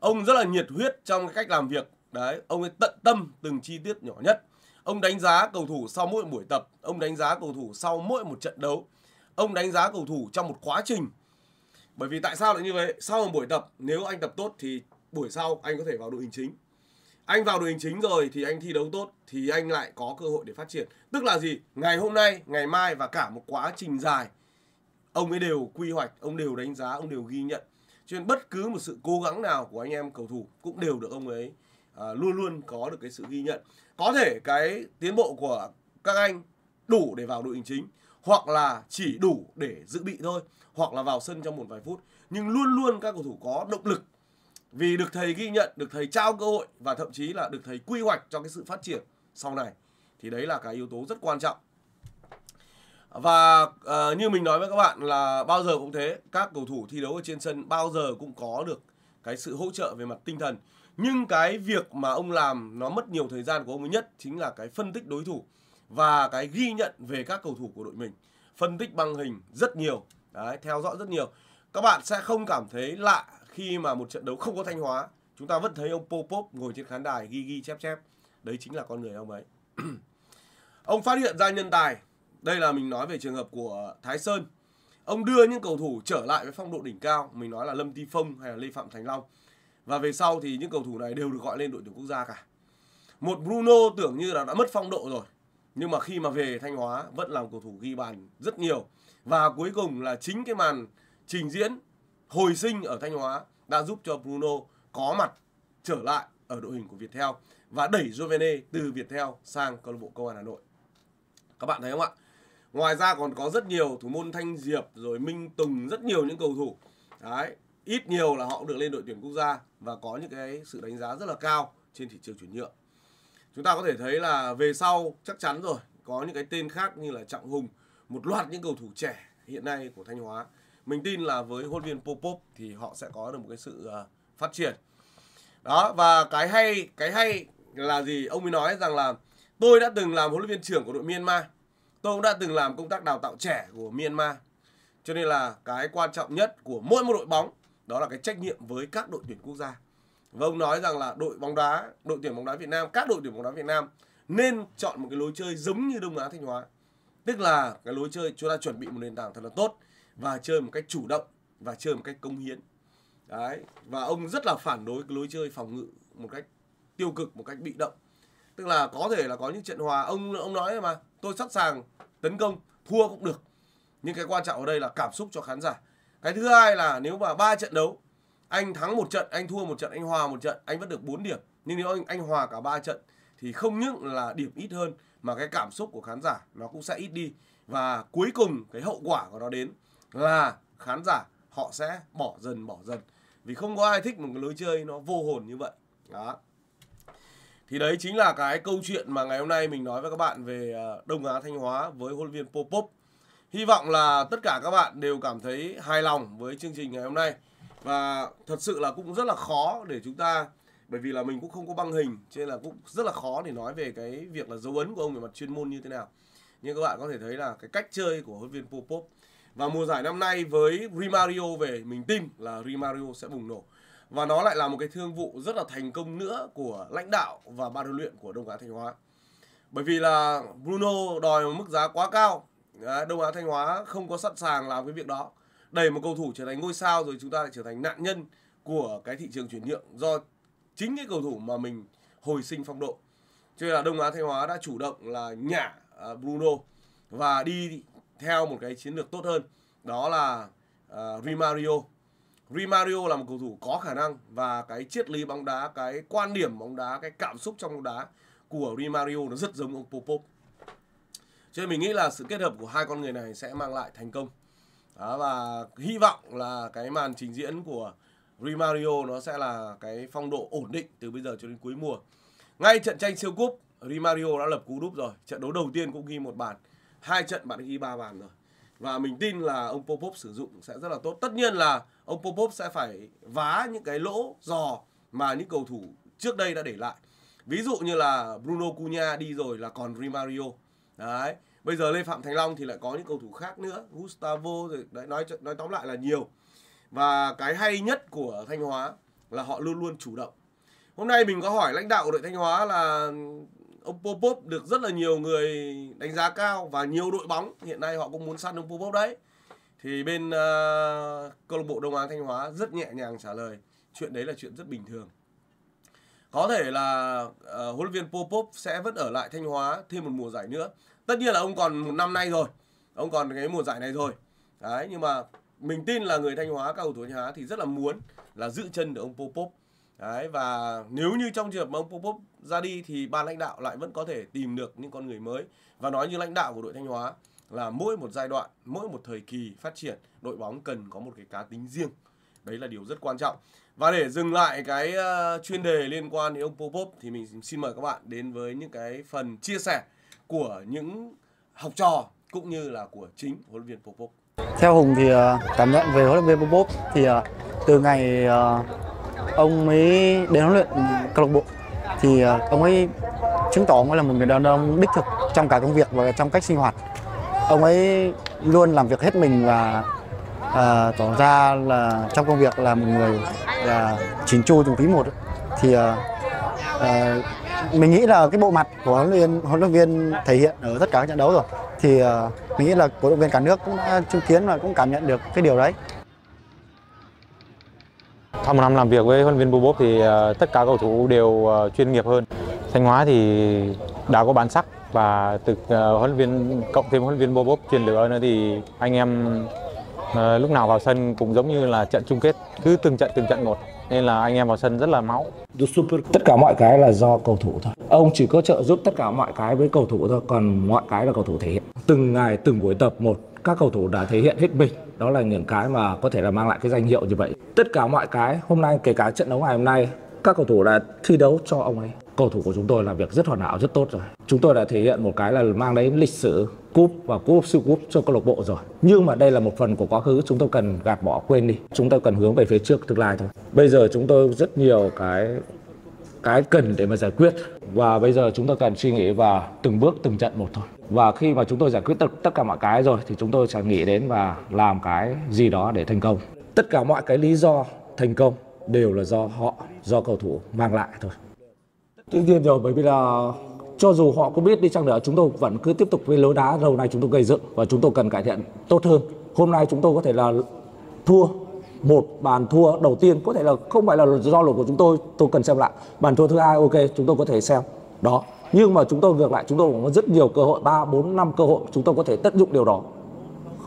Ông rất là nhiệt huyết trong cái cách làm việc. Đấy, ông ấy tận tâm từng chi tiết nhỏ nhất. Ông đánh giá cầu thủ sau mỗi buổi tập, ông đánh giá cầu thủ sau mỗi một trận đấu, ông đánh giá cầu thủ trong một quá trình. Bởi vì tại sao lại như vậy? Sau một buổi tập, nếu anh tập tốt thì buổi sau anh có thể vào đội hình chính. Anh vào đội hình chính rồi thì anh thi đấu tốt thì anh lại có cơ hội để phát triển. Tức là gì? Ngày hôm nay, ngày mai và cả một quá trình dài ông ấy đều quy hoạch, ông đều đánh giá, ông đều ghi nhận. Cho nên bất cứ một sự cố gắng nào của anh em cầu thủ cũng đều được ông ấy à, luôn luôn có được cái sự ghi nhận có thể cái tiến bộ của các anh đủ để vào đội hình chính hoặc là chỉ đủ để dự bị thôi hoặc là vào sân trong một vài phút nhưng luôn luôn các cầu thủ có động lực vì được thầy ghi nhận được thầy trao cơ hội và thậm chí là được thầy quy hoạch cho cái sự phát triển sau này thì đấy là cái yếu tố rất quan trọng và uh, như mình nói với các bạn là bao giờ cũng thế các cầu thủ thi đấu ở trên sân bao giờ cũng có được cái sự hỗ trợ về mặt tinh thần nhưng cái việc mà ông làm nó mất nhiều thời gian của ông ấy nhất chính là cái phân tích đối thủ và cái ghi nhận về các cầu thủ của đội mình phân tích bằng hình rất nhiều đấy, theo dõi rất nhiều các bạn sẽ không cảm thấy lạ khi mà một trận đấu không có thanh hóa chúng ta vẫn thấy ông Popop ngồi trên khán đài ghi ghi chép chép đấy chính là con người ông ấy ông phát hiện ra nhân tài đây là mình nói về trường hợp của Thái Sơn ông đưa những cầu thủ trở lại với phong độ đỉnh cao mình nói là Lâm Ti Phong hay là Lê Phạm Thành Long và về sau thì những cầu thủ này đều được gọi lên đội tuyển quốc gia cả. Một Bruno tưởng như là đã mất phong độ rồi. Nhưng mà khi mà về Thanh Hóa vẫn làm cầu thủ ghi bàn rất nhiều. Và cuối cùng là chính cái màn trình diễn hồi sinh ở Thanh Hóa đã giúp cho Bruno có mặt trở lại ở đội hình của Viettel và đẩy Jovene từ Viettel sang câu lạc bộ Công an Hà Nội. Các bạn thấy không ạ? Ngoài ra còn có rất nhiều thủ môn Thanh Diệp rồi Minh Tùng rất nhiều những cầu thủ. Đấy, ít nhiều là họ cũng được lên đội tuyển quốc gia và có những cái sự đánh giá rất là cao trên thị trường chuyển nhượng. Chúng ta có thể thấy là về sau chắc chắn rồi có những cái tên khác như là Trọng Hùng, một loạt những cầu thủ trẻ hiện nay của Thanh Hóa. Mình tin là với huấn viên Popop thì họ sẽ có được một cái sự ờ, phát triển. Đó và cái hay cái hay là gì? Ông ấy nói rằng là tôi đã từng làm huấn luyện viên trưởng của đội Myanmar. Tôi cũng đã từng làm công tác đào tạo trẻ của Myanmar. Cho nên là cái quan trọng nhất của mỗi một đội bóng đó là cái trách nhiệm với các đội tuyển quốc gia và ông nói rằng là đội bóng đá đội tuyển bóng đá Việt Nam các đội tuyển bóng đá Việt Nam nên chọn một cái lối chơi giống như Đông Á Thanh Hóa tức là cái lối chơi chúng ta chuẩn bị một nền tảng thật là tốt và chơi một cách chủ động và chơi một cách công hiến đấy và ông rất là phản đối cái lối chơi phòng ngự một cách tiêu cực một cách bị động tức là có thể là có những trận hòa ông ông nói mà tôi sẵn sàng tấn công thua cũng được nhưng cái quan trọng ở đây là cảm xúc cho khán giả cái thứ hai là nếu mà ba trận đấu anh thắng một trận anh thua một trận anh hòa một trận anh vẫn được 4 điểm nhưng nếu anh, anh hòa cả ba trận thì không những là điểm ít hơn mà cái cảm xúc của khán giả nó cũng sẽ ít đi và cuối cùng cái hậu quả của nó đến là khán giả họ sẽ bỏ dần bỏ dần vì không có ai thích một cái lối chơi nó vô hồn như vậy đó thì đấy chính là cái câu chuyện mà ngày hôm nay mình nói với các bạn về ờ, Đông Á Thanh Hóa với huấn luyện viên Popop Hy vọng là tất cả các bạn đều cảm thấy hài lòng với chương trình ngày hôm nay. Và thật sự là cũng rất là khó để chúng ta bởi vì là mình cũng không có băng hình cho nên là cũng rất là khó để nói về cái việc là dấu ấn của ông về mặt chuyên môn như thế nào. Nhưng các bạn có thể thấy là cái cách chơi của huấn viên Popop và mùa giải năm nay với Rimario về mình tin là Rimario sẽ bùng nổ và nó lại là một cái thương vụ rất là thành công nữa của lãnh đạo và ban huấn luyện của Đông Á Thanh Hóa. Bởi vì là Bruno đòi một mức giá quá cao Đông Á Thanh Hóa không có sẵn sàng làm cái việc đó đẩy một cầu thủ trở thành ngôi sao rồi chúng ta lại trở thành nạn nhân của cái thị trường chuyển nhượng do chính cái cầu thủ mà mình hồi sinh phong độ cho nên là Đông Á Thanh Hóa đã chủ động là nhả à, Bruno và đi theo một cái chiến lược tốt hơn đó là uh, à, Rimario Rimario là một cầu thủ có khả năng và cái triết lý bóng đá cái quan điểm bóng đá cái cảm xúc trong bóng đá của Rimario nó rất giống ông Popov cho nên mình nghĩ là sự kết hợp của hai con người này sẽ mang lại thành công đó, và hy vọng là cái màn trình diễn của Rimario nó sẽ là cái phong độ ổn định từ bây giờ cho đến cuối mùa ngay trận tranh siêu cúp Rimario đã lập cú đúp rồi trận đấu đầu tiên cũng ghi một bàn hai trận bạn ghi ba bàn rồi và mình tin là ông Popov sử dụng sẽ rất là tốt tất nhiên là ông Popov sẽ phải vá những cái lỗ giò mà những cầu thủ trước đây đã để lại ví dụ như là Bruno Cunha đi rồi là còn Rimario đấy bây giờ lê phạm thành long thì lại có những cầu thủ khác nữa gustavo rồi đấy nói nói tóm lại là nhiều và cái hay nhất của thanh hóa là họ luôn luôn chủ động hôm nay mình có hỏi lãnh đạo của đội thanh hóa là ông popop được rất là nhiều người đánh giá cao và nhiều đội bóng hiện nay họ cũng muốn săn ông popop đấy thì bên uh, câu lạc bộ đông á thanh hóa rất nhẹ nhàng trả lời chuyện đấy là chuyện rất bình thường có thể là uh, huấn luyện viên Popov sẽ vẫn ở lại Thanh Hóa thêm một mùa giải nữa. Tất nhiên là ông còn một năm nay rồi, ông còn cái mùa giải này rồi. Đấy, nhưng mà mình tin là người Thanh Hóa, các cầu thủ Thanh Hóa thì rất là muốn là giữ chân được ông Popov. Đấy, và nếu như trong trường hợp mà ông Popov ra đi thì ban lãnh đạo lại vẫn có thể tìm được những con người mới. Và nói như lãnh đạo của đội Thanh Hóa là mỗi một giai đoạn, mỗi một thời kỳ phát triển, đội bóng cần có một cái cá tính riêng. Đấy là điều rất quan trọng. Và để dừng lại cái ờ, chuyên đề liên quan đến ông Popov thì mình xin mời các bạn đến với những cái phần chia sẻ của những học trò cũng như là của chính huấn luyện viên Popov. Theo Hùng thì ờ, cảm nhận về huấn luyện viên Popov thì ờ, từ ngày ông ấy đến huấn luyện câu lạc bộ thì ông ấy chứng tỏ ông ấy là một người đàn ông đích thực trong cả công việc và trong cách sinh hoạt. Ông ấy luôn làm việc hết mình và à, tỏ ra là trong công việc là một người là chín chu từng tí một thì à, à, mình nghĩ là cái bộ mặt của huấn luyện huấn luyện viên thể hiện ở tất cả các trận đấu rồi thì à, mình nghĩ là cổ động viên cả nước cũng đã chứng kiến và cũng cảm nhận được cái điều đấy sau một năm làm việc với huấn luyện viên Bobop thì uh, tất cả cầu thủ đều uh, chuyên nghiệp hơn. Thanh Hóa thì đã có bản sắc và từ uh, huấn luyện viên cộng thêm huấn luyện viên Bobop truyền lửa nữa thì anh em Ờ, lúc nào vào sân cũng giống như là trận chung kết cứ từng trận từng trận một nên là anh em vào sân rất là máu tất cả mọi cái là do cầu thủ thôi ông chỉ có trợ giúp tất cả mọi cái với cầu thủ thôi còn mọi cái là cầu thủ thể hiện từng ngày từng buổi tập một các cầu thủ đã thể hiện hết mình đó là những cái mà có thể là mang lại cái danh hiệu như vậy tất cả mọi cái hôm nay kể cả trận đấu ngày hôm nay các cầu thủ đã thi đấu cho ông ấy cầu thủ của chúng tôi làm việc rất hoàn hảo, rất tốt rồi. Chúng tôi đã thể hiện một cái là mang đến lịch sử cúp và cúp siêu cúp cho câu lạc bộ rồi. Nhưng mà đây là một phần của quá khứ, chúng tôi cần gạt bỏ quên đi. Chúng tôi cần hướng về phía trước tương lai thôi. Bây giờ chúng tôi rất nhiều cái cái cần để mà giải quyết và bây giờ chúng tôi cần suy nghĩ và từng bước từng trận một thôi và khi mà chúng tôi giải quyết tất, tất cả mọi cái rồi thì chúng tôi sẽ nghĩ đến và làm cái gì đó để thành công tất cả mọi cái lý do thành công đều là do họ do cầu thủ mang lại thôi Tuy nhiên rồi bởi vì là cho dù họ có biết đi chăng nữa chúng tôi vẫn cứ tiếp tục với lối đá lâu nay chúng tôi gây dựng và chúng tôi cần cải thiện tốt hơn. Hôm nay chúng tôi có thể là thua một bàn thua đầu tiên có thể là không phải là do lỗi của chúng tôi tôi cần xem lại bàn thua thứ hai ok chúng tôi có thể xem đó nhưng mà chúng tôi ngược lại chúng tôi cũng có rất nhiều cơ hội ba bốn năm cơ hội chúng tôi có thể tận dụng điều đó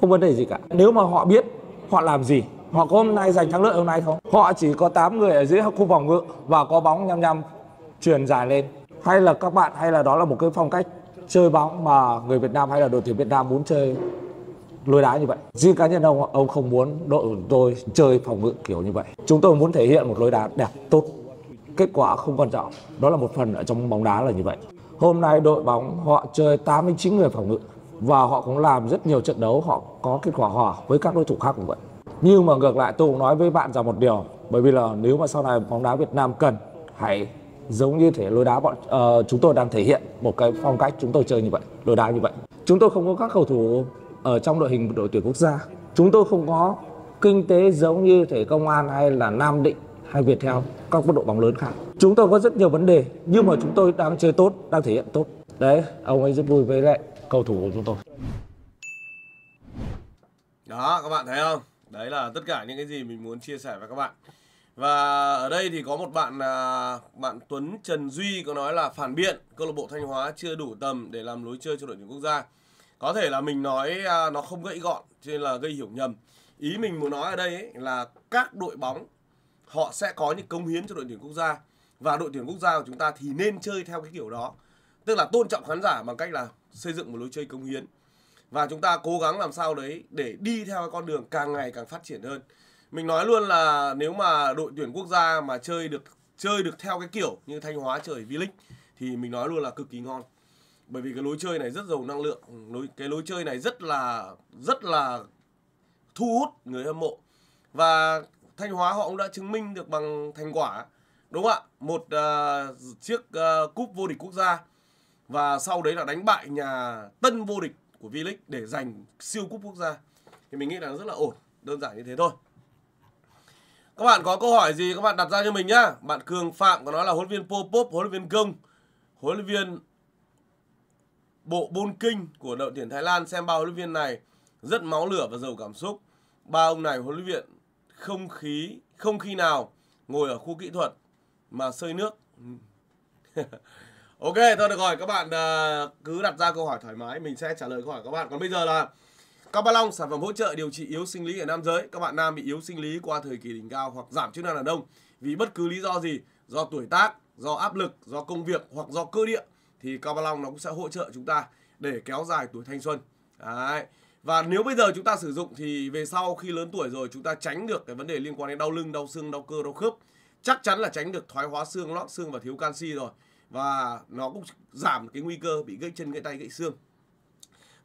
không vấn đề gì cả nếu mà họ biết họ làm gì họ có hôm nay giành thắng lợi hôm nay không họ chỉ có 8 người ở dưới khu vòng ngự và có bóng nhăm nhăm truyền dài lên hay là các bạn hay là đó là một cái phong cách chơi bóng mà người Việt Nam hay là đội tuyển Việt Nam muốn chơi lối đá như vậy riêng cá nhân ông ông không muốn đội của tôi chơi phòng ngự kiểu như vậy chúng tôi muốn thể hiện một lối đá đẹp tốt kết quả không quan trọng đó là một phần ở trong bóng đá là như vậy hôm nay đội bóng họ chơi 89 người phòng ngự và họ cũng làm rất nhiều trận đấu họ có kết quả hòa với các đối thủ khác cũng vậy nhưng mà ngược lại tôi cũng nói với bạn rằng một điều bởi vì là nếu mà sau này bóng đá Việt Nam cần hãy giống như thể lối đá bọn uh, chúng tôi đang thể hiện một cái phong cách chúng tôi chơi như vậy lối đá như vậy chúng tôi không có các cầu thủ ở trong đội hình đội tuyển quốc gia chúng tôi không có kinh tế giống như thể công an hay là nam định hay việt theo các độ bóng lớn khác chúng tôi có rất nhiều vấn đề nhưng mà chúng tôi đang chơi tốt đang thể hiện tốt đấy ông ấy rất vui với lại cầu thủ của chúng tôi đó các bạn thấy không đấy là tất cả những cái gì mình muốn chia sẻ với các bạn và ở đây thì có một bạn à, bạn Tuấn Trần Duy có nói là phản biện câu lạc bộ Thanh Hóa chưa đủ tầm để làm lối chơi cho đội tuyển quốc gia. Có thể là mình nói à, nó không gãy gọn cho nên là gây hiểu nhầm. Ý mình muốn nói ở đây ấy, là các đội bóng họ sẽ có những công hiến cho đội tuyển quốc gia và đội tuyển quốc gia của chúng ta thì nên chơi theo cái kiểu đó. Tức là tôn trọng khán giả bằng cách là xây dựng một lối chơi công hiến và chúng ta cố gắng làm sao đấy để đi theo con đường càng ngày càng phát triển hơn mình nói luôn là nếu mà đội tuyển quốc gia mà chơi được chơi được theo cái kiểu như thanh hóa chơi v league thì mình nói luôn là cực kỳ ngon bởi vì cái lối chơi này rất giàu năng lượng lối cái lối chơi này rất là rất là thu hút người hâm mộ và thanh hóa họ cũng đã chứng minh được bằng thành quả đúng không ạ một uh, chiếc uh, cúp vô địch quốc gia và sau đấy là đánh bại nhà tân vô địch của V-League để giành siêu cúp quốc gia thì mình nghĩ là rất là ổn đơn giản như thế thôi các bạn có câu hỏi gì các bạn đặt ra cho mình nhá. Bạn Cường Phạm có nói là huấn luyện viên Popop, huấn luyện viên Gông, huấn luyện viên bộ Bôn Kinh của đội tuyển Thái Lan xem ba huấn luyện viên này rất máu lửa và giàu cảm xúc. Ba ông này huấn luyện viên không khí không khi nào ngồi ở khu kỹ thuật mà sơi nước. ok, thôi được rồi, các bạn à, cứ đặt ra câu hỏi thoải mái, mình sẽ trả lời câu hỏi các bạn. Còn bây giờ là các long sản phẩm hỗ trợ điều trị yếu sinh lý ở nam giới. Các bạn nam bị yếu sinh lý qua thời kỳ đỉnh cao hoặc giảm chức năng đàn ông vì bất cứ lý do gì, do tuổi tác, do áp lực, do công việc hoặc do cơ địa thì cao long nó cũng sẽ hỗ trợ chúng ta để kéo dài tuổi thanh xuân. Đấy. Và nếu bây giờ chúng ta sử dụng thì về sau khi lớn tuổi rồi chúng ta tránh được cái vấn đề liên quan đến đau lưng, đau xương, đau cơ, đau khớp. Chắc chắn là tránh được thoái hóa xương, loãng xương và thiếu canxi rồi. Và nó cũng giảm cái nguy cơ bị gãy chân, gãy tay, gãy xương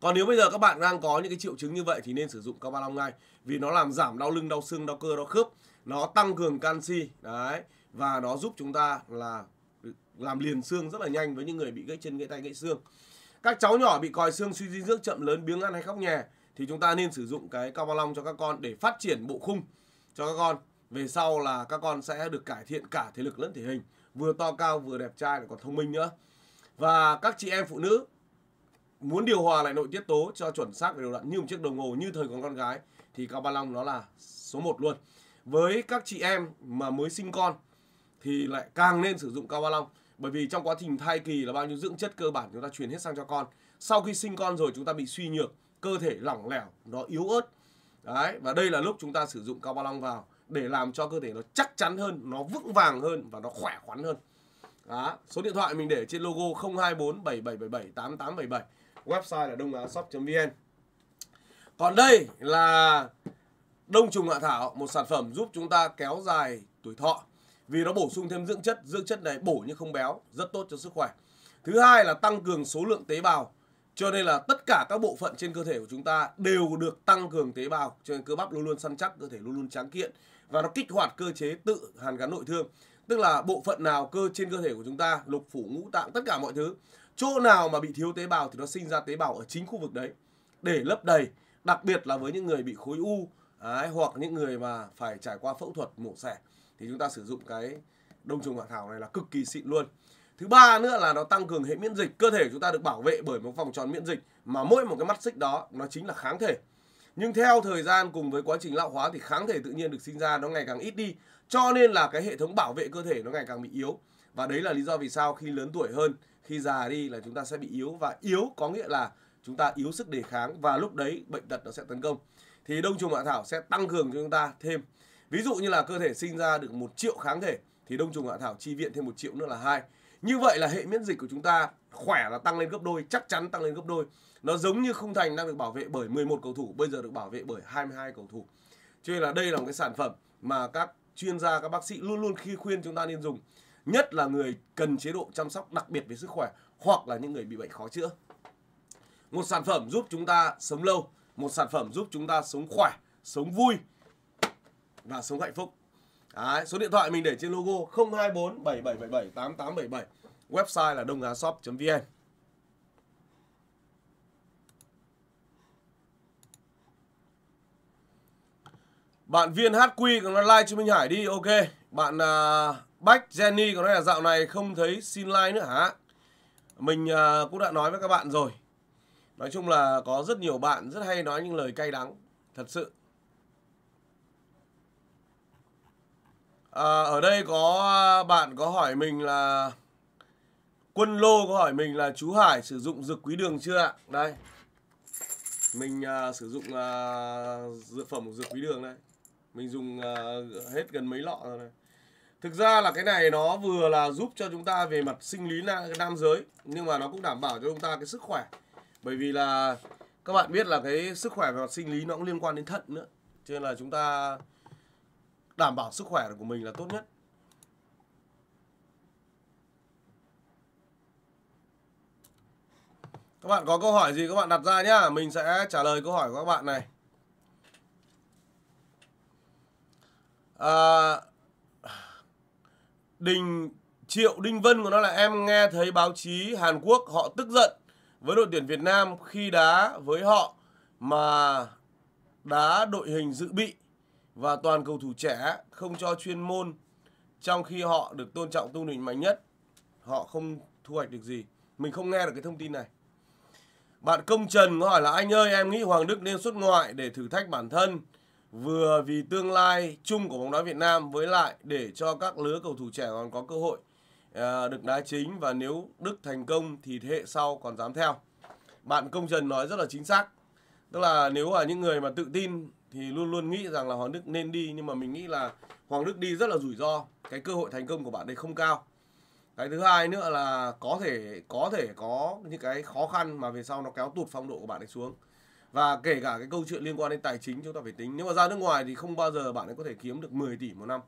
còn nếu bây giờ các bạn đang có những cái triệu chứng như vậy thì nên sử dụng cao ba long ngay vì nó làm giảm đau lưng đau xương đau cơ đau khớp nó tăng cường canxi đấy và nó giúp chúng ta là làm liền xương rất là nhanh với những người bị gãy chân gãy tay gãy xương các cháu nhỏ bị còi xương suy dinh dưỡng chậm lớn biếng ăn hay khóc nhè thì chúng ta nên sử dụng cái cao ba long cho các con để phát triển bộ khung cho các con về sau là các con sẽ được cải thiện cả thể lực lẫn thể hình vừa to cao vừa đẹp trai lại còn thông minh nữa và các chị em phụ nữ muốn điều hòa lại nội tiết tố cho chuẩn xác về đều đặn như một chiếc đồng hồ như thời còn con gái thì cao ba long nó là số 1 luôn với các chị em mà mới sinh con thì lại càng nên sử dụng cao ba long bởi vì trong quá trình thai kỳ là bao nhiêu dưỡng chất cơ bản chúng ta truyền hết sang cho con sau khi sinh con rồi chúng ta bị suy nhược cơ thể lỏng lẻo nó yếu ớt đấy và đây là lúc chúng ta sử dụng cao ba long vào để làm cho cơ thể nó chắc chắn hơn nó vững vàng hơn và nó khỏe khoắn hơn đó. số điện thoại mình để trên logo 024 7777 8877 website là đông á shop vn còn đây là đông trùng hạ thảo một sản phẩm giúp chúng ta kéo dài tuổi thọ vì nó bổ sung thêm dưỡng chất dưỡng chất này bổ nhưng không béo rất tốt cho sức khỏe thứ hai là tăng cường số lượng tế bào cho nên là tất cả các bộ phận trên cơ thể của chúng ta đều được tăng cường tế bào cho nên cơ bắp luôn luôn săn chắc cơ thể luôn luôn tráng kiện và nó kích hoạt cơ chế tự hàn gắn nội thương tức là bộ phận nào cơ trên cơ thể của chúng ta lục phủ ngũ tạng tất cả mọi thứ chỗ nào mà bị thiếu tế bào thì nó sinh ra tế bào ở chính khu vực đấy để lấp đầy đặc biệt là với những người bị khối u đấy, hoặc những người mà phải trải qua phẫu thuật mổ xẻ thì chúng ta sử dụng cái đông trùng hạ thảo này là cực kỳ xịn luôn thứ ba nữa là nó tăng cường hệ miễn dịch cơ thể chúng ta được bảo vệ bởi một vòng tròn miễn dịch mà mỗi một cái mắt xích đó nó chính là kháng thể nhưng theo thời gian cùng với quá trình lão hóa thì kháng thể tự nhiên được sinh ra nó ngày càng ít đi cho nên là cái hệ thống bảo vệ cơ thể nó ngày càng bị yếu và đấy là lý do vì sao khi lớn tuổi hơn khi già đi là chúng ta sẽ bị yếu và yếu có nghĩa là chúng ta yếu sức đề kháng và lúc đấy bệnh tật nó sẽ tấn công thì đông trùng hạ thảo sẽ tăng cường cho chúng ta thêm ví dụ như là cơ thể sinh ra được một triệu kháng thể thì đông trùng hạ thảo chi viện thêm một triệu nữa là hai như vậy là hệ miễn dịch của chúng ta khỏe là tăng lên gấp đôi chắc chắn tăng lên gấp đôi nó giống như khung thành đang được bảo vệ bởi 11 cầu thủ bây giờ được bảo vệ bởi 22 cầu thủ cho nên là đây là một cái sản phẩm mà các chuyên gia các bác sĩ luôn luôn khi khuyên chúng ta nên dùng nhất là người cần chế độ chăm sóc đặc biệt về sức khỏe hoặc là những người bị bệnh khó chữa. Một sản phẩm giúp chúng ta sống lâu, một sản phẩm giúp chúng ta sống khỏe, sống vui và sống hạnh phúc. Đấy, số điện thoại mình để trên logo 024 7777 8877. Website là đôngashop.vn. Bạn viên HQ còn live cho Minh Hải đi, ok. Bạn à, Bách Jenny có nói là dạo này không thấy xin like nữa hả? Mình uh, cũng đã nói với các bạn rồi. Nói chung là có rất nhiều bạn rất hay nói những lời cay đắng. Thật sự. À, ở đây có à, bạn có hỏi mình là... Quân Lô có hỏi mình là chú Hải sử dụng dược quý đường chưa ạ? Đây. Mình uh, sử dụng uh, dược phẩm dược quý đường đây. Mình dùng uh, hết gần mấy lọ rồi này. Thực ra là cái này nó vừa là giúp cho chúng ta về mặt sinh lý nam, nam giới nhưng mà nó cũng đảm bảo cho chúng ta cái sức khỏe. Bởi vì là các bạn biết là cái sức khỏe về mặt sinh lý nó cũng liên quan đến thận nữa. Cho nên là chúng ta đảm bảo sức khỏe của mình là tốt nhất. Các bạn có câu hỏi gì các bạn đặt ra nhá, mình sẽ trả lời câu hỏi của các bạn này. À Đình Triệu Đinh Vân của nó là em nghe thấy báo chí Hàn Quốc họ tức giận với đội tuyển Việt Nam khi đá với họ mà đá đội hình dự bị và toàn cầu thủ trẻ không cho chuyên môn trong khi họ được tôn trọng tu luyện mạnh nhất họ không thu hoạch được gì mình không nghe được cái thông tin này bạn công trần có hỏi là anh ơi em nghĩ hoàng đức nên xuất ngoại để thử thách bản thân vừa vì tương lai chung của bóng đá Việt Nam với lại để cho các lứa cầu thủ trẻ còn có cơ hội à, được đá chính và nếu Đức thành công thì thế hệ sau còn dám theo. Bạn Công Trần nói rất là chính xác. Tức là nếu là những người mà tự tin thì luôn luôn nghĩ rằng là Hoàng Đức nên đi nhưng mà mình nghĩ là Hoàng Đức đi rất là rủi ro. Cái cơ hội thành công của bạn đây không cao. Cái thứ hai nữa là có thể có thể có những cái khó khăn mà về sau nó kéo tụt phong độ của bạn ấy xuống và kể cả cái câu chuyện liên quan đến tài chính chúng ta phải tính nếu mà ra nước ngoài thì không bao giờ bạn ấy có thể kiếm được 10 tỷ một năm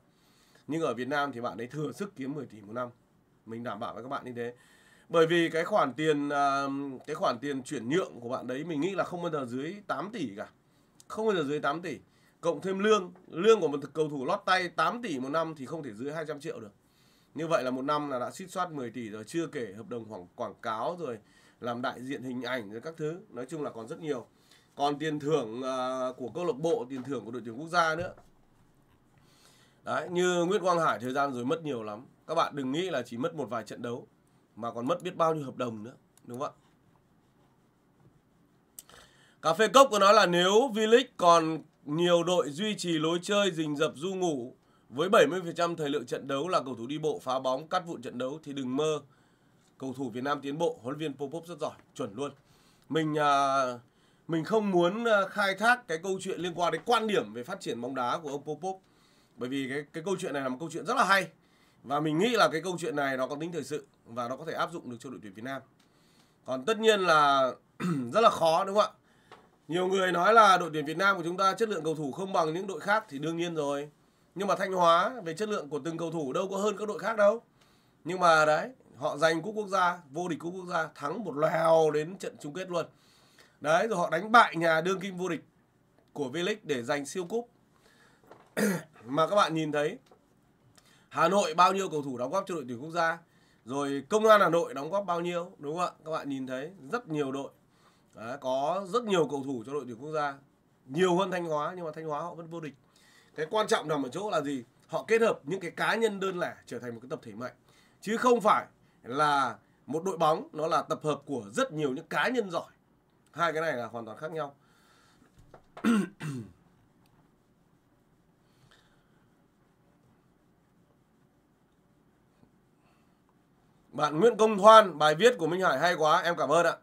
nhưng ở Việt Nam thì bạn ấy thừa sức kiếm 10 tỷ một năm mình đảm bảo với các bạn như thế bởi vì cái khoản tiền à, cái khoản tiền chuyển nhượng của bạn đấy mình nghĩ là không bao giờ dưới 8 tỷ cả không bao giờ dưới 8 tỷ cộng thêm lương lương của một cầu thủ lót tay 8 tỷ một năm thì không thể dưới 200 triệu được như vậy là một năm là đã suýt soát 10 tỷ rồi chưa kể hợp đồng quảng quảng cáo rồi làm đại diện hình ảnh rồi các thứ nói chung là còn rất nhiều còn tiền thưởng uh, của câu lạc bộ tiền thưởng của đội tuyển quốc gia nữa đấy như nguyễn quang hải thời gian rồi mất nhiều lắm các bạn đừng nghĩ là chỉ mất một vài trận đấu mà còn mất biết bao nhiêu hợp đồng nữa đúng không ạ cà phê cốc có nói là nếu v league còn nhiều đội duy trì lối chơi rình rập du ngủ với 70% thời lượng trận đấu là cầu thủ đi bộ phá bóng cắt vụ trận đấu thì đừng mơ cầu thủ Việt Nam tiến bộ huấn luyện viên Popop rất giỏi chuẩn luôn mình uh, mình không muốn ờ, khai thác cái câu chuyện liên quan đến quan điểm về phát triển bóng đá của ông Popov bởi vì cái cái câu chuyện này là một câu chuyện rất là hay và mình nghĩ là cái câu chuyện này nó có tính thời sự và nó có thể áp dụng được cho đội tuyển Việt Nam còn tất nhiên là rất là khó đúng không ạ nhiều người nói là đội tuyển Việt Nam của chúng ta chất lượng cầu thủ không bằng những đội khác thì đương nhiên rồi nhưng mà Thanh Hóa về chất lượng của từng cầu thủ đâu có hơn các đội khác đâu nhưng mà đấy họ giành cúp quốc gia vô địch cúp quốc gia thắng một lèo đến trận chung kết luôn đấy rồi họ đánh bại nhà đương kim vô địch của V-League để giành siêu cúp mà các bạn nhìn thấy Hà Nội bao nhiêu cầu thủ đóng góp cho đội tuyển quốc gia rồi công an Hà Nội đóng góp bao nhiêu đúng không ạ các bạn nhìn thấy rất nhiều đội Đấy, có rất nhiều cầu thủ cho đội tuyển quốc gia nhiều hơn Thanh Hóa nhưng mà Thanh Hóa họ vẫn vô địch cái quan trọng nằm ở chỗ là gì họ kết hợp những cái cá nhân đơn lẻ trở thành một cái tập thể mạnh chứ không phải là một đội bóng nó là tập hợp của rất nhiều những cá nhân giỏi hai cái này là hoàn toàn khác nhau Bạn Nguyễn Công Thoan, bài viết của Minh Hải hay quá, em cảm ơn ạ.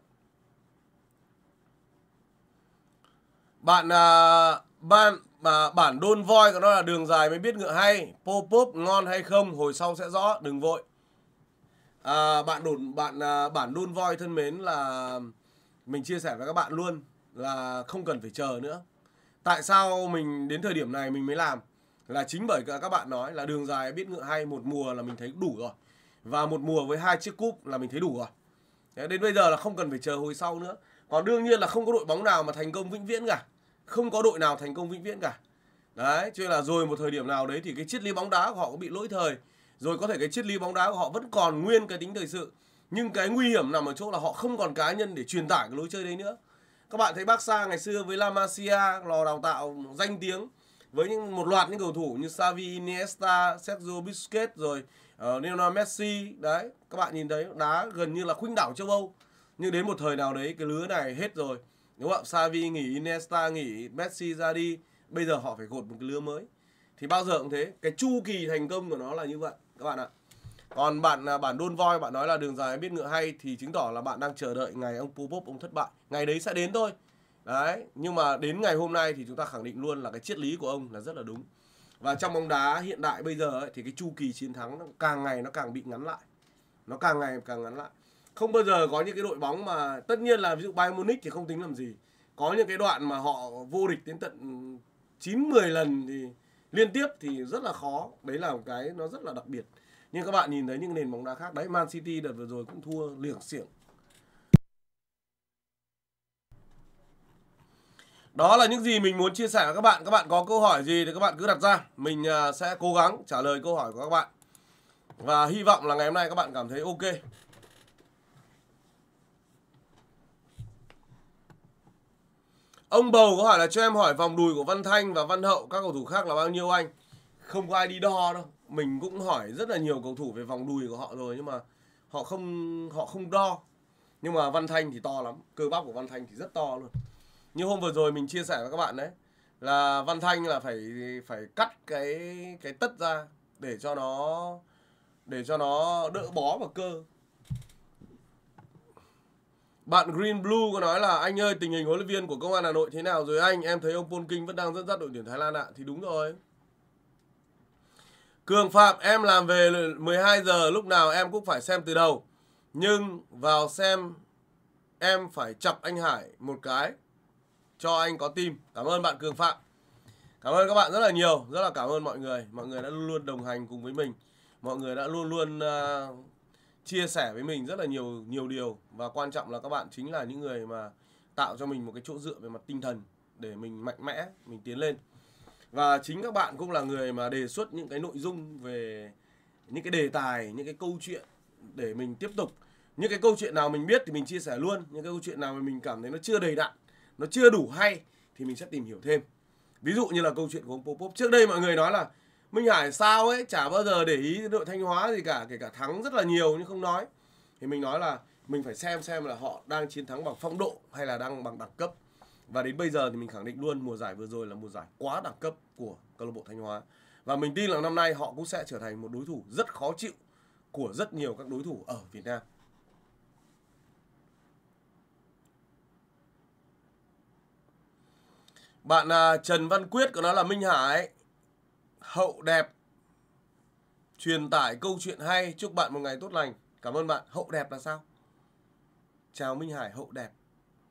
Bạn à, bạn mà bản đôn voi của nó là đường dài mới biết ngựa hay, pop pop ngon hay không, hồi sau sẽ rõ, đừng vội. À, bạn đồn bạn à, bản đôn voi thân mến là mình chia sẻ với các bạn luôn là không cần phải chờ nữa tại sao mình đến thời điểm này mình mới làm là chính bởi các bạn nói là đường dài biết ngựa hay một mùa là mình thấy đủ rồi và một mùa với hai chiếc cúp là mình thấy đủ rồi Đấy, đến bây giờ là không cần phải chờ hồi sau nữa còn đương nhiên là không có đội bóng nào mà thành công vĩnh viễn cả không có đội nào thành công vĩnh viễn cả đấy cho nên là rồi một thời điểm nào đấy thì cái triết lý bóng đá của họ cũng bị lỗi thời rồi có thể cái triết lý bóng đá của họ vẫn còn nguyên cái tính thời sự nhưng cái nguy hiểm nằm ở chỗ là họ không còn cá nhân để truyền tải cái lối chơi đấy nữa các bạn thấy Barca ngày xưa với La Masia lò đào tạo danh tiếng với những một loạt những cầu thủ như Xavi Iniesta, Sergio Busquets rồi uh, Lionel Messi đấy các bạn nhìn thấy đá gần như là khuynh đảo châu Âu nhưng đến một thời nào đấy cái lứa này hết rồi đúng không ạ Xavi nghỉ Iniesta nghỉ Messi ra đi bây giờ họ phải gột một cái lứa mới thì bao giờ cũng thế cái chu kỳ thành công của nó là như vậy các bạn ạ còn bạn à, bản đôn voi bạn nói là đường dài biết ngựa hay thì chứng tỏ là bạn đang chờ đợi ngày ông Pupop ông thất bại. Ngày đấy sẽ đến thôi. Đấy, nhưng mà đến ngày hôm nay thì chúng ta khẳng định luôn là cái triết lý của ông là rất là đúng. Và trong bóng đá hiện đại bây giờ ấy, thì cái chu kỳ chiến thắng nó càng ngày nó càng bị ngắn lại. Nó càng ngày càng ngắn lại. Không bao giờ có những cái đội bóng mà tất nhiên là ví dụ Bayern Munich thì không tính làm gì. Có những cái đoạn mà họ vô địch đến tận 9 10 lần thì liên tiếp thì rất là khó. Đấy là một cái nó rất là đặc biệt nhưng các bạn nhìn thấy những nền bóng đá khác đấy Man City đợt vừa rồi cũng thua liểng xiểng đó là những gì mình muốn chia sẻ với các bạn các bạn có câu hỏi gì thì các bạn cứ đặt ra mình à, sẽ cố gắng trả lời câu hỏi của các bạn và hy vọng là ngày hôm nay các bạn cảm thấy ok Ông bầu có hỏi là cho em hỏi vòng đùi của Văn Thanh và Văn Hậu các cầu thủ khác là bao nhiêu anh? Không có ai đi đo đâu mình cũng hỏi rất là nhiều cầu thủ về vòng đùi của họ rồi nhưng mà họ không họ không đo nhưng mà văn thanh thì to lắm cơ bắp của văn thanh thì rất to luôn như hôm vừa rồi mình chia sẻ với các bạn đấy là văn thanh là phải phải cắt cái cái tất ra để cho nó để cho nó đỡ bó vào cơ bạn Green Blue có nói là anh ơi tình hình huấn luyện viên của công an Hà Nội thế nào rồi anh? Em thấy ông Polking vẫn đang dẫn dắt đội tuyển Thái Lan ạ. À. Thì đúng rồi. Cường Phạm em làm về 12 giờ lúc nào em cũng phải xem từ đầu. Nhưng vào xem em phải chọc anh Hải một cái cho anh có tim. Cảm ơn bạn Cường Phạm. Cảm ơn các bạn rất là nhiều, rất là cảm ơn mọi người. Mọi người đã luôn luôn đồng hành cùng với mình. Mọi người đã luôn luôn uh, chia sẻ với mình rất là nhiều nhiều điều và quan trọng là các bạn chính là những người mà tạo cho mình một cái chỗ dựa về mặt tinh thần để mình mạnh mẽ, mình tiến lên và chính các bạn cũng là người mà đề xuất những cái nội dung về những cái đề tài những cái câu chuyện để mình tiếp tục những cái câu chuyện nào mình biết thì mình chia sẻ luôn những cái câu chuyện nào mà mình cảm thấy nó chưa đầy đặn nó chưa đủ hay thì mình sẽ tìm hiểu thêm ví dụ như là câu chuyện của ông Popop trước đây mọi người nói là Minh Hải sao ấy chả bao giờ để ý đội Thanh Hóa gì cả kể cả thắng rất là nhiều nhưng không nói thì mình nói là mình phải xem xem là họ đang chiến thắng bằng phong độ hay là đang bằng đẳng cấp và đến bây giờ thì mình khẳng định luôn mùa giải vừa rồi là mùa giải quá đẳng cấp của câu lạc bộ Thanh Hóa. Và mình tin là năm nay họ cũng sẽ trở thành một đối thủ rất khó chịu của rất nhiều các đối thủ ở Việt Nam. Bạn à, Trần Văn Quyết của nó là Minh Hải Hậu đẹp Truyền tải câu chuyện hay Chúc bạn một ngày tốt lành Cảm ơn bạn Hậu đẹp là sao? Chào Minh Hải hậu đẹp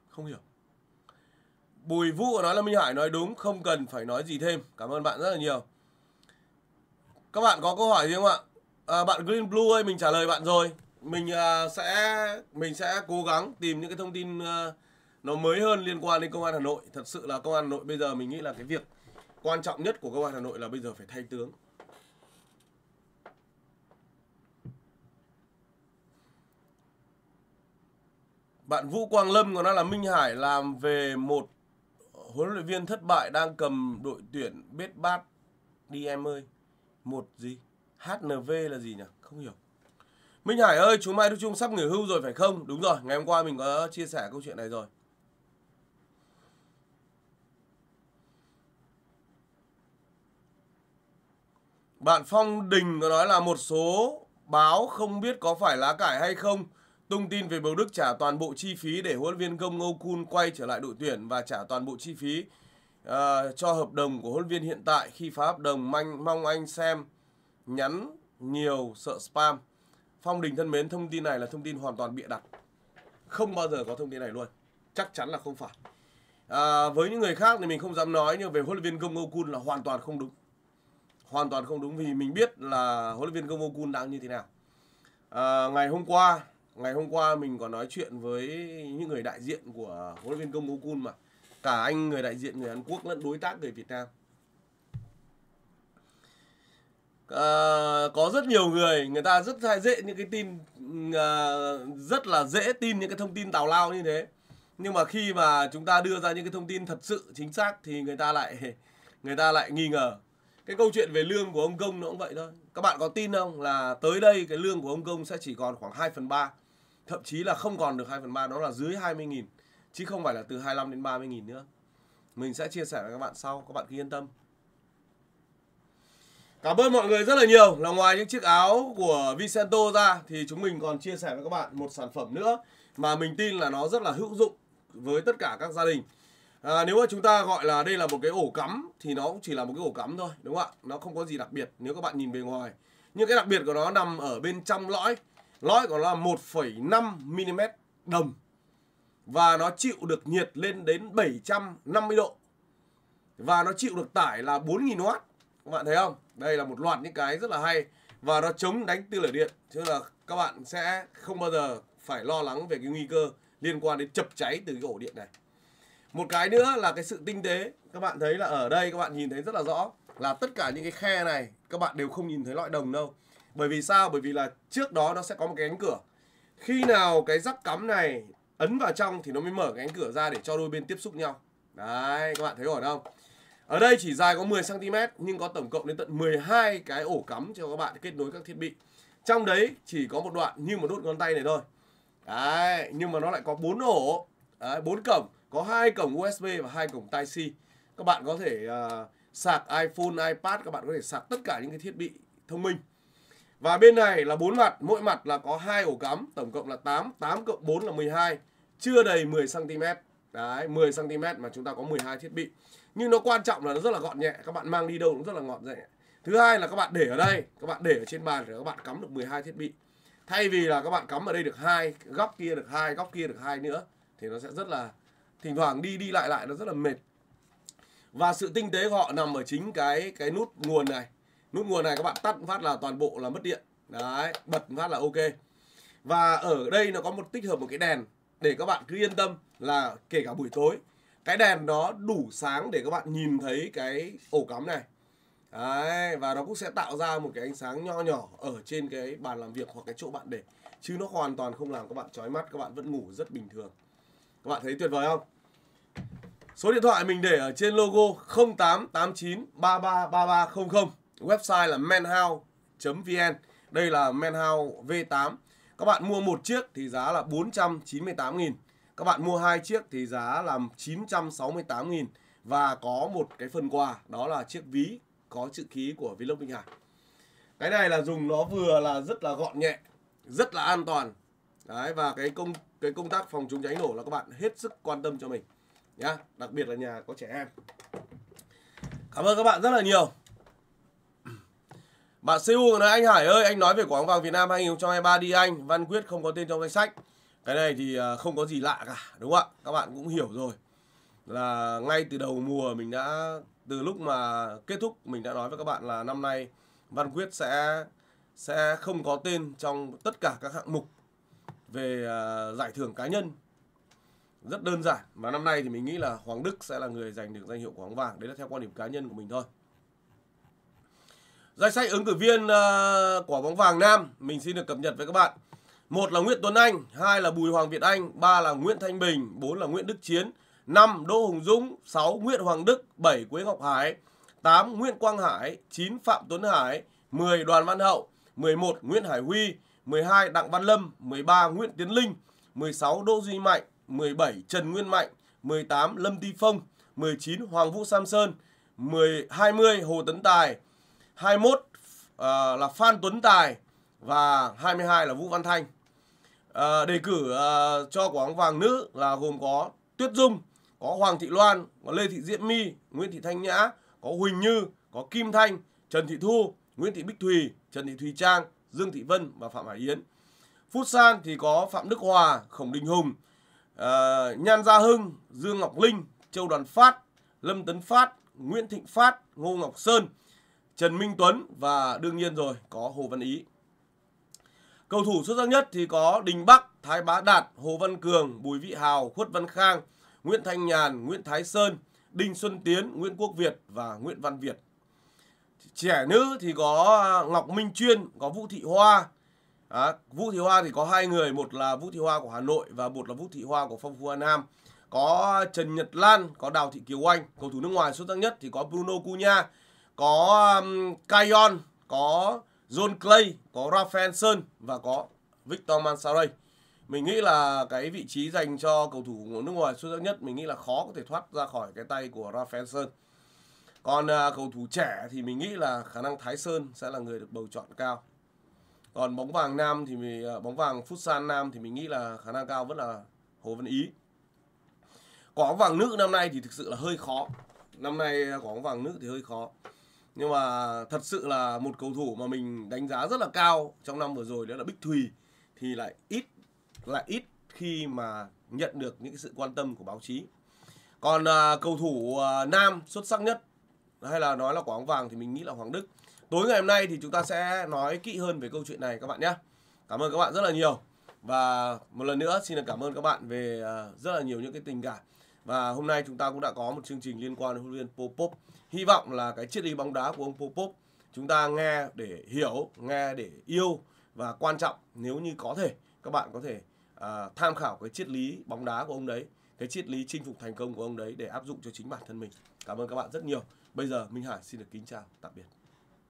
Không hiểu Bùi Vũ nói là Minh Hải nói đúng, không cần phải nói gì thêm. Cảm ơn bạn rất là nhiều. Các bạn có câu hỏi gì không ạ? À, bạn Green Blue ơi, mình trả lời bạn rồi. Mình uh, sẽ mình sẽ cố gắng tìm những cái thông tin uh, nó mới hơn liên quan đến công an Hà Nội. Thật sự là công an Hà Nội bây giờ mình nghĩ là cái việc quan trọng nhất của công an Hà Nội là bây giờ phải thay tướng. Bạn Vũ Quang Lâm còn nói là Minh Hải làm về một huấn luyện viên thất bại đang cầm đội tuyển biết bát đi em ơi. Một gì? HNV là gì nhỉ? Không hiểu. Minh Hải ơi, chú Mai Đức Trung sắp nghỉ hưu rồi phải không? Đúng rồi, ngày hôm qua mình có chia sẻ câu chuyện này rồi. Bạn Phong Đình có nói là một số báo không biết có phải lá cải hay không. Tung tin về Bầu Đức trả toàn bộ chi phí để huấn viên Gông Ngô Kun quay trở lại đội tuyển và trả toàn bộ chi phí uh, cho hợp đồng của huấn viên hiện tại khi phá hợp đồng manh mong anh xem nhắn nhiều sợ spam. Phong Đình thân mến, thông tin này là thông tin hoàn toàn bịa đặt. Không bao giờ có thông tin này luôn. Chắc chắn là không phải. À, với những người khác thì mình không dám nói nhưng về huấn luyện viên Gông Ngô Kun là hoàn toàn không đúng. Hoàn toàn không đúng vì mình biết là huấn luyện viên Gông Ngô Kun đang như thế nào. À, ngày hôm qua ngày hôm qua mình còn nói chuyện với những người đại diện của huấn luyện viên công Gokun mà cả anh người đại diện người Hàn Quốc lẫn đối tác người Việt Nam à, có rất nhiều người người ta rất hay dễ những cái tin ừ, à, rất là dễ tin những cái thông tin tào lao như thế nhưng mà khi mà chúng ta đưa ra những cái thông tin thật sự chính xác thì người ta lại người ta lại nghi ngờ cái câu chuyện về lương của ông công nó cũng vậy thôi các bạn có tin không là tới đây cái lương của ông công sẽ chỉ còn khoảng 2 phần 3 thậm chí là không còn được 2 phần 3 đó là dưới 20 nghìn chứ không phải là từ 25 đến 30 nghìn nữa mình sẽ chia sẻ với các bạn sau các bạn cứ yên tâm Cảm ơn mọi người rất là nhiều là ngoài những chiếc áo của Vicento ra thì chúng mình còn chia sẻ với các bạn một sản phẩm nữa mà mình tin là nó rất là hữu dụng với tất cả các gia đình. À, nếu mà chúng ta gọi là đây là một cái ổ cắm thì nó cũng chỉ là một cái ổ cắm thôi đúng không ạ? Nó không có gì đặc biệt nếu các bạn nhìn bề ngoài. Nhưng cái đặc biệt của nó nằm ở bên trong lõi lõi của nó là 1,5 mm đồng và nó chịu được nhiệt lên đến 750 độ và nó chịu được tải là 4.000W các bạn thấy không đây là một loạt những cái rất là hay và nó chống đánh tư lửa điện chứ là các bạn sẽ không bao giờ phải lo lắng về cái nguy cơ liên quan đến chập cháy từ cái ổ điện này một cái nữa là cái sự tinh tế các bạn thấy là ở đây các bạn nhìn thấy rất là rõ là tất cả những cái khe này các bạn đều không nhìn thấy loại đồng đâu bởi vì sao? Bởi vì là trước đó nó sẽ có một cái cánh cửa. Khi nào cái rắc cắm này ấn vào trong thì nó mới mở cái cánh cửa ra để cho đôi bên tiếp xúc nhau. Đấy, các bạn thấy ổn không? Ở đây chỉ dài có 10 cm nhưng có tổng cộng đến tận 12 cái ổ cắm cho các bạn kết nối các thiết bị. Trong đấy chỉ có một đoạn như một đốt ngón tay này thôi. Đấy, nhưng mà nó lại có 4 ổ, đấy, 4 cổng, có hai cổng USB và hai cổng Type-C. Các bạn có thể uh, sạc iPhone, iPad, các bạn có thể sạc tất cả những cái thiết bị thông minh. Và bên này là bốn mặt, mỗi mặt là có hai ổ cắm, tổng cộng là 8, 8 cộng 4 là 12, chưa đầy 10 cm. Đấy, 10 cm mà chúng ta có 12 thiết bị. Nhưng nó quan trọng là nó rất là gọn nhẹ, các bạn mang đi đâu cũng rất là gọn nhẹ. Thứ hai là các bạn để ở đây, các bạn để ở trên bàn để các bạn cắm được 12 thiết bị. Thay vì là các bạn cắm ở đây được hai, góc kia được hai, góc kia được hai nữa thì nó sẽ rất là thỉnh thoảng đi đi lại lại nó rất là mệt. Và sự tinh tế của họ nằm ở chính cái cái nút nguồn này nút nguồn này các bạn tắt phát là toàn bộ là mất điện đấy bật phát là ok và ở đây nó có một tích hợp một cái đèn để các bạn cứ yên tâm là kể cả buổi tối cái đèn đó đủ sáng để các bạn nhìn thấy cái ổ cắm này Đấy, và nó cũng sẽ tạo ra một cái ánh sáng nho nhỏ ở trên cái bàn làm việc hoặc cái chỗ bạn để chứ nó hoàn toàn không làm các bạn chói mắt các bạn vẫn ngủ rất bình thường các bạn thấy tuyệt vời không số điện thoại mình để ở trên logo 0889333300 website là manhouse.vn đây là manhouse V8 các bạn mua một chiếc thì giá là 498.000 các bạn mua hai chiếc thì giá là 968.000 và có một cái phần quà đó là chiếc ví có chữ ký của Vlog Minh Hải cái này là dùng nó vừa là rất là gọn nhẹ rất là an toàn đấy và cái công cái công tác phòng chống cháy nổ là các bạn hết sức quan tâm cho mình nhá đặc biệt là nhà có trẻ em cảm ơn các bạn rất là nhiều bạn Seoul nói anh Hải ơi, anh nói về quả bóng vàng Việt Nam 2023 đi anh, Văn Quyết không có tên trong danh sách. Cái này thì à, không có gì lạ cả, đúng không ạ? Các bạn cũng hiểu rồi. Là ngay từ đầu mùa mình đã từ lúc mà kết thúc mình đã nói với các bạn là năm nay Văn Quyết sẽ sẽ không có tên trong tất cả các hạng mục về à, giải thưởng cá nhân. Rất đơn giản mà năm nay thì mình nghĩ là Hoàng Đức sẽ là người giành được danh hiệu quả bóng vàng, đấy là theo quan điểm cá nhân của mình thôi. Danh sách ứng cử viên ờ, của bóng vàng nam mình xin được cập nhật với các bạn. Một là Nguyễn Tuấn Anh, hai là Bùi Hoàng Việt Anh, ba là Nguyễn Thanh Bình, bốn là Nguyễn Đức Chiến, năm Đỗ Hùng Dũng, sáu Nguyễn Hoàng Đức, bảy Quế Ngọc Hải, tám Nguyễn Quang Hải, chín Phạm Tuấn Hải, 10 Đoàn Văn Hậu, 11 Nguyễn Hải Huy, 12 Đặng Văn Lâm, 13 Nguyễn Tiến Linh, 16 Đỗ Duy Mạnh, 17 Trần Nguyên Mạnh, 18 Lâm Ti Phong, 19 Hoàng Vũ Sam Sơn, 10 20 Hồ Tấn Tài, 21 uh, ờ, là Phan Tuấn Tài và 22 là Vũ Văn Thanh. Uh, đề cử uh, cho quả bóng vàng nữ là gồm có Tuyết Dung, có Hoàng Thị Loan, có Lê Thị Diễm My, Nguyễn Thị Thanh Nhã, có Huỳnh Như, có Kim Thanh, Trần Thị Thu, Nguyễn Thị Bích Thùy, Trần Thị Thùy Trang, Dương Thị Vân và Phạm Hải Yến. Phút san thì có Phạm Đức Hòa, Khổng Đình Hùng, uh, Nhan Gia Hưng, Dương Ngọc Linh, Châu Đoàn Phát, Lâm Tấn Phát, Nguyễn Thịnh Phát, Ngô Ngọc Sơn, Trần Minh Tuấn và đương nhiên rồi có Hồ Văn Ý. Cầu thủ xuất sắc nhất thì có Đình Bắc, Thái Bá Đạt, Hồ Văn Cường, Bùi Vị Hào, Khuất Văn Khang, Nguyễn Thanh Nhàn, Nguyễn Thái Sơn, Đinh Xuân Tiến, Nguyễn Quốc Việt và Nguyễn Văn Việt. Trẻ nữ thì có à, Ngọc Minh Chuyên, có Vũ Thị Hoa. À, Vũ Thị Hoa thì có hai người, một là Vũ Thị Hoa của Hà Nội và một là Vũ Thị Hoa của Phong Phú Hà Nam. Có Trần Nhật Lan, có Đào Thị Kiều Anh, cầu thủ nước ngoài xuất sắc nhất thì có Bruno Cunha, có um, Kion, có John Clay, có Rafael Sơn và có Victor Mansaray. Mình nghĩ là cái vị trí dành cho cầu thủ nước ngoài xuất sắc nhất mình nghĩ là khó có thể thoát ra khỏi cái tay của Rafael Sơn. Còn uh, cầu thủ trẻ thì mình nghĩ là khả năng Thái Sơn sẽ là người được bầu chọn cao. Còn bóng vàng nam thì mình, uh, bóng vàng Futsal nam thì mình nghĩ là khả năng cao vẫn là Hồ Văn Ý. Quả vàng nữ năm nay thì thực sự là hơi khó. Năm nay quả à, vàng nữ thì hơi khó nhưng mà thật sự là một cầu thủ mà mình đánh giá rất là cao trong năm vừa rồi đó là Bích Thùy thì lại ít lại ít khi mà nhận được những cái sự quan tâm của báo chí còn à, cầu thủ à, nam xuất sắc nhất hay là nói là quả bóng vàng thì mình nghĩ là Hoàng Đức tối ngày hôm nay thì chúng ta sẽ nói kỹ hơn về câu chuyện này các bạn nhé cảm ơn các bạn rất là nhiều và một lần nữa xin cảm ơn các bạn về à, rất là nhiều những cái tình cảm và hôm nay chúng ta cũng đã có một chương trình liên quan đến huấn luyện Popop hy vọng là cái triết lý bóng đá của ông Popov chúng ta nghe để hiểu, nghe để yêu và quan trọng nếu như có thể các bạn có thể à, tham khảo cái triết lý bóng đá của ông đấy, cái triết lý chinh phục thành công của ông đấy để áp dụng cho chính bản thân mình. Cảm ơn các bạn rất nhiều. Bây giờ Minh Hải xin được kính chào, tạm biệt.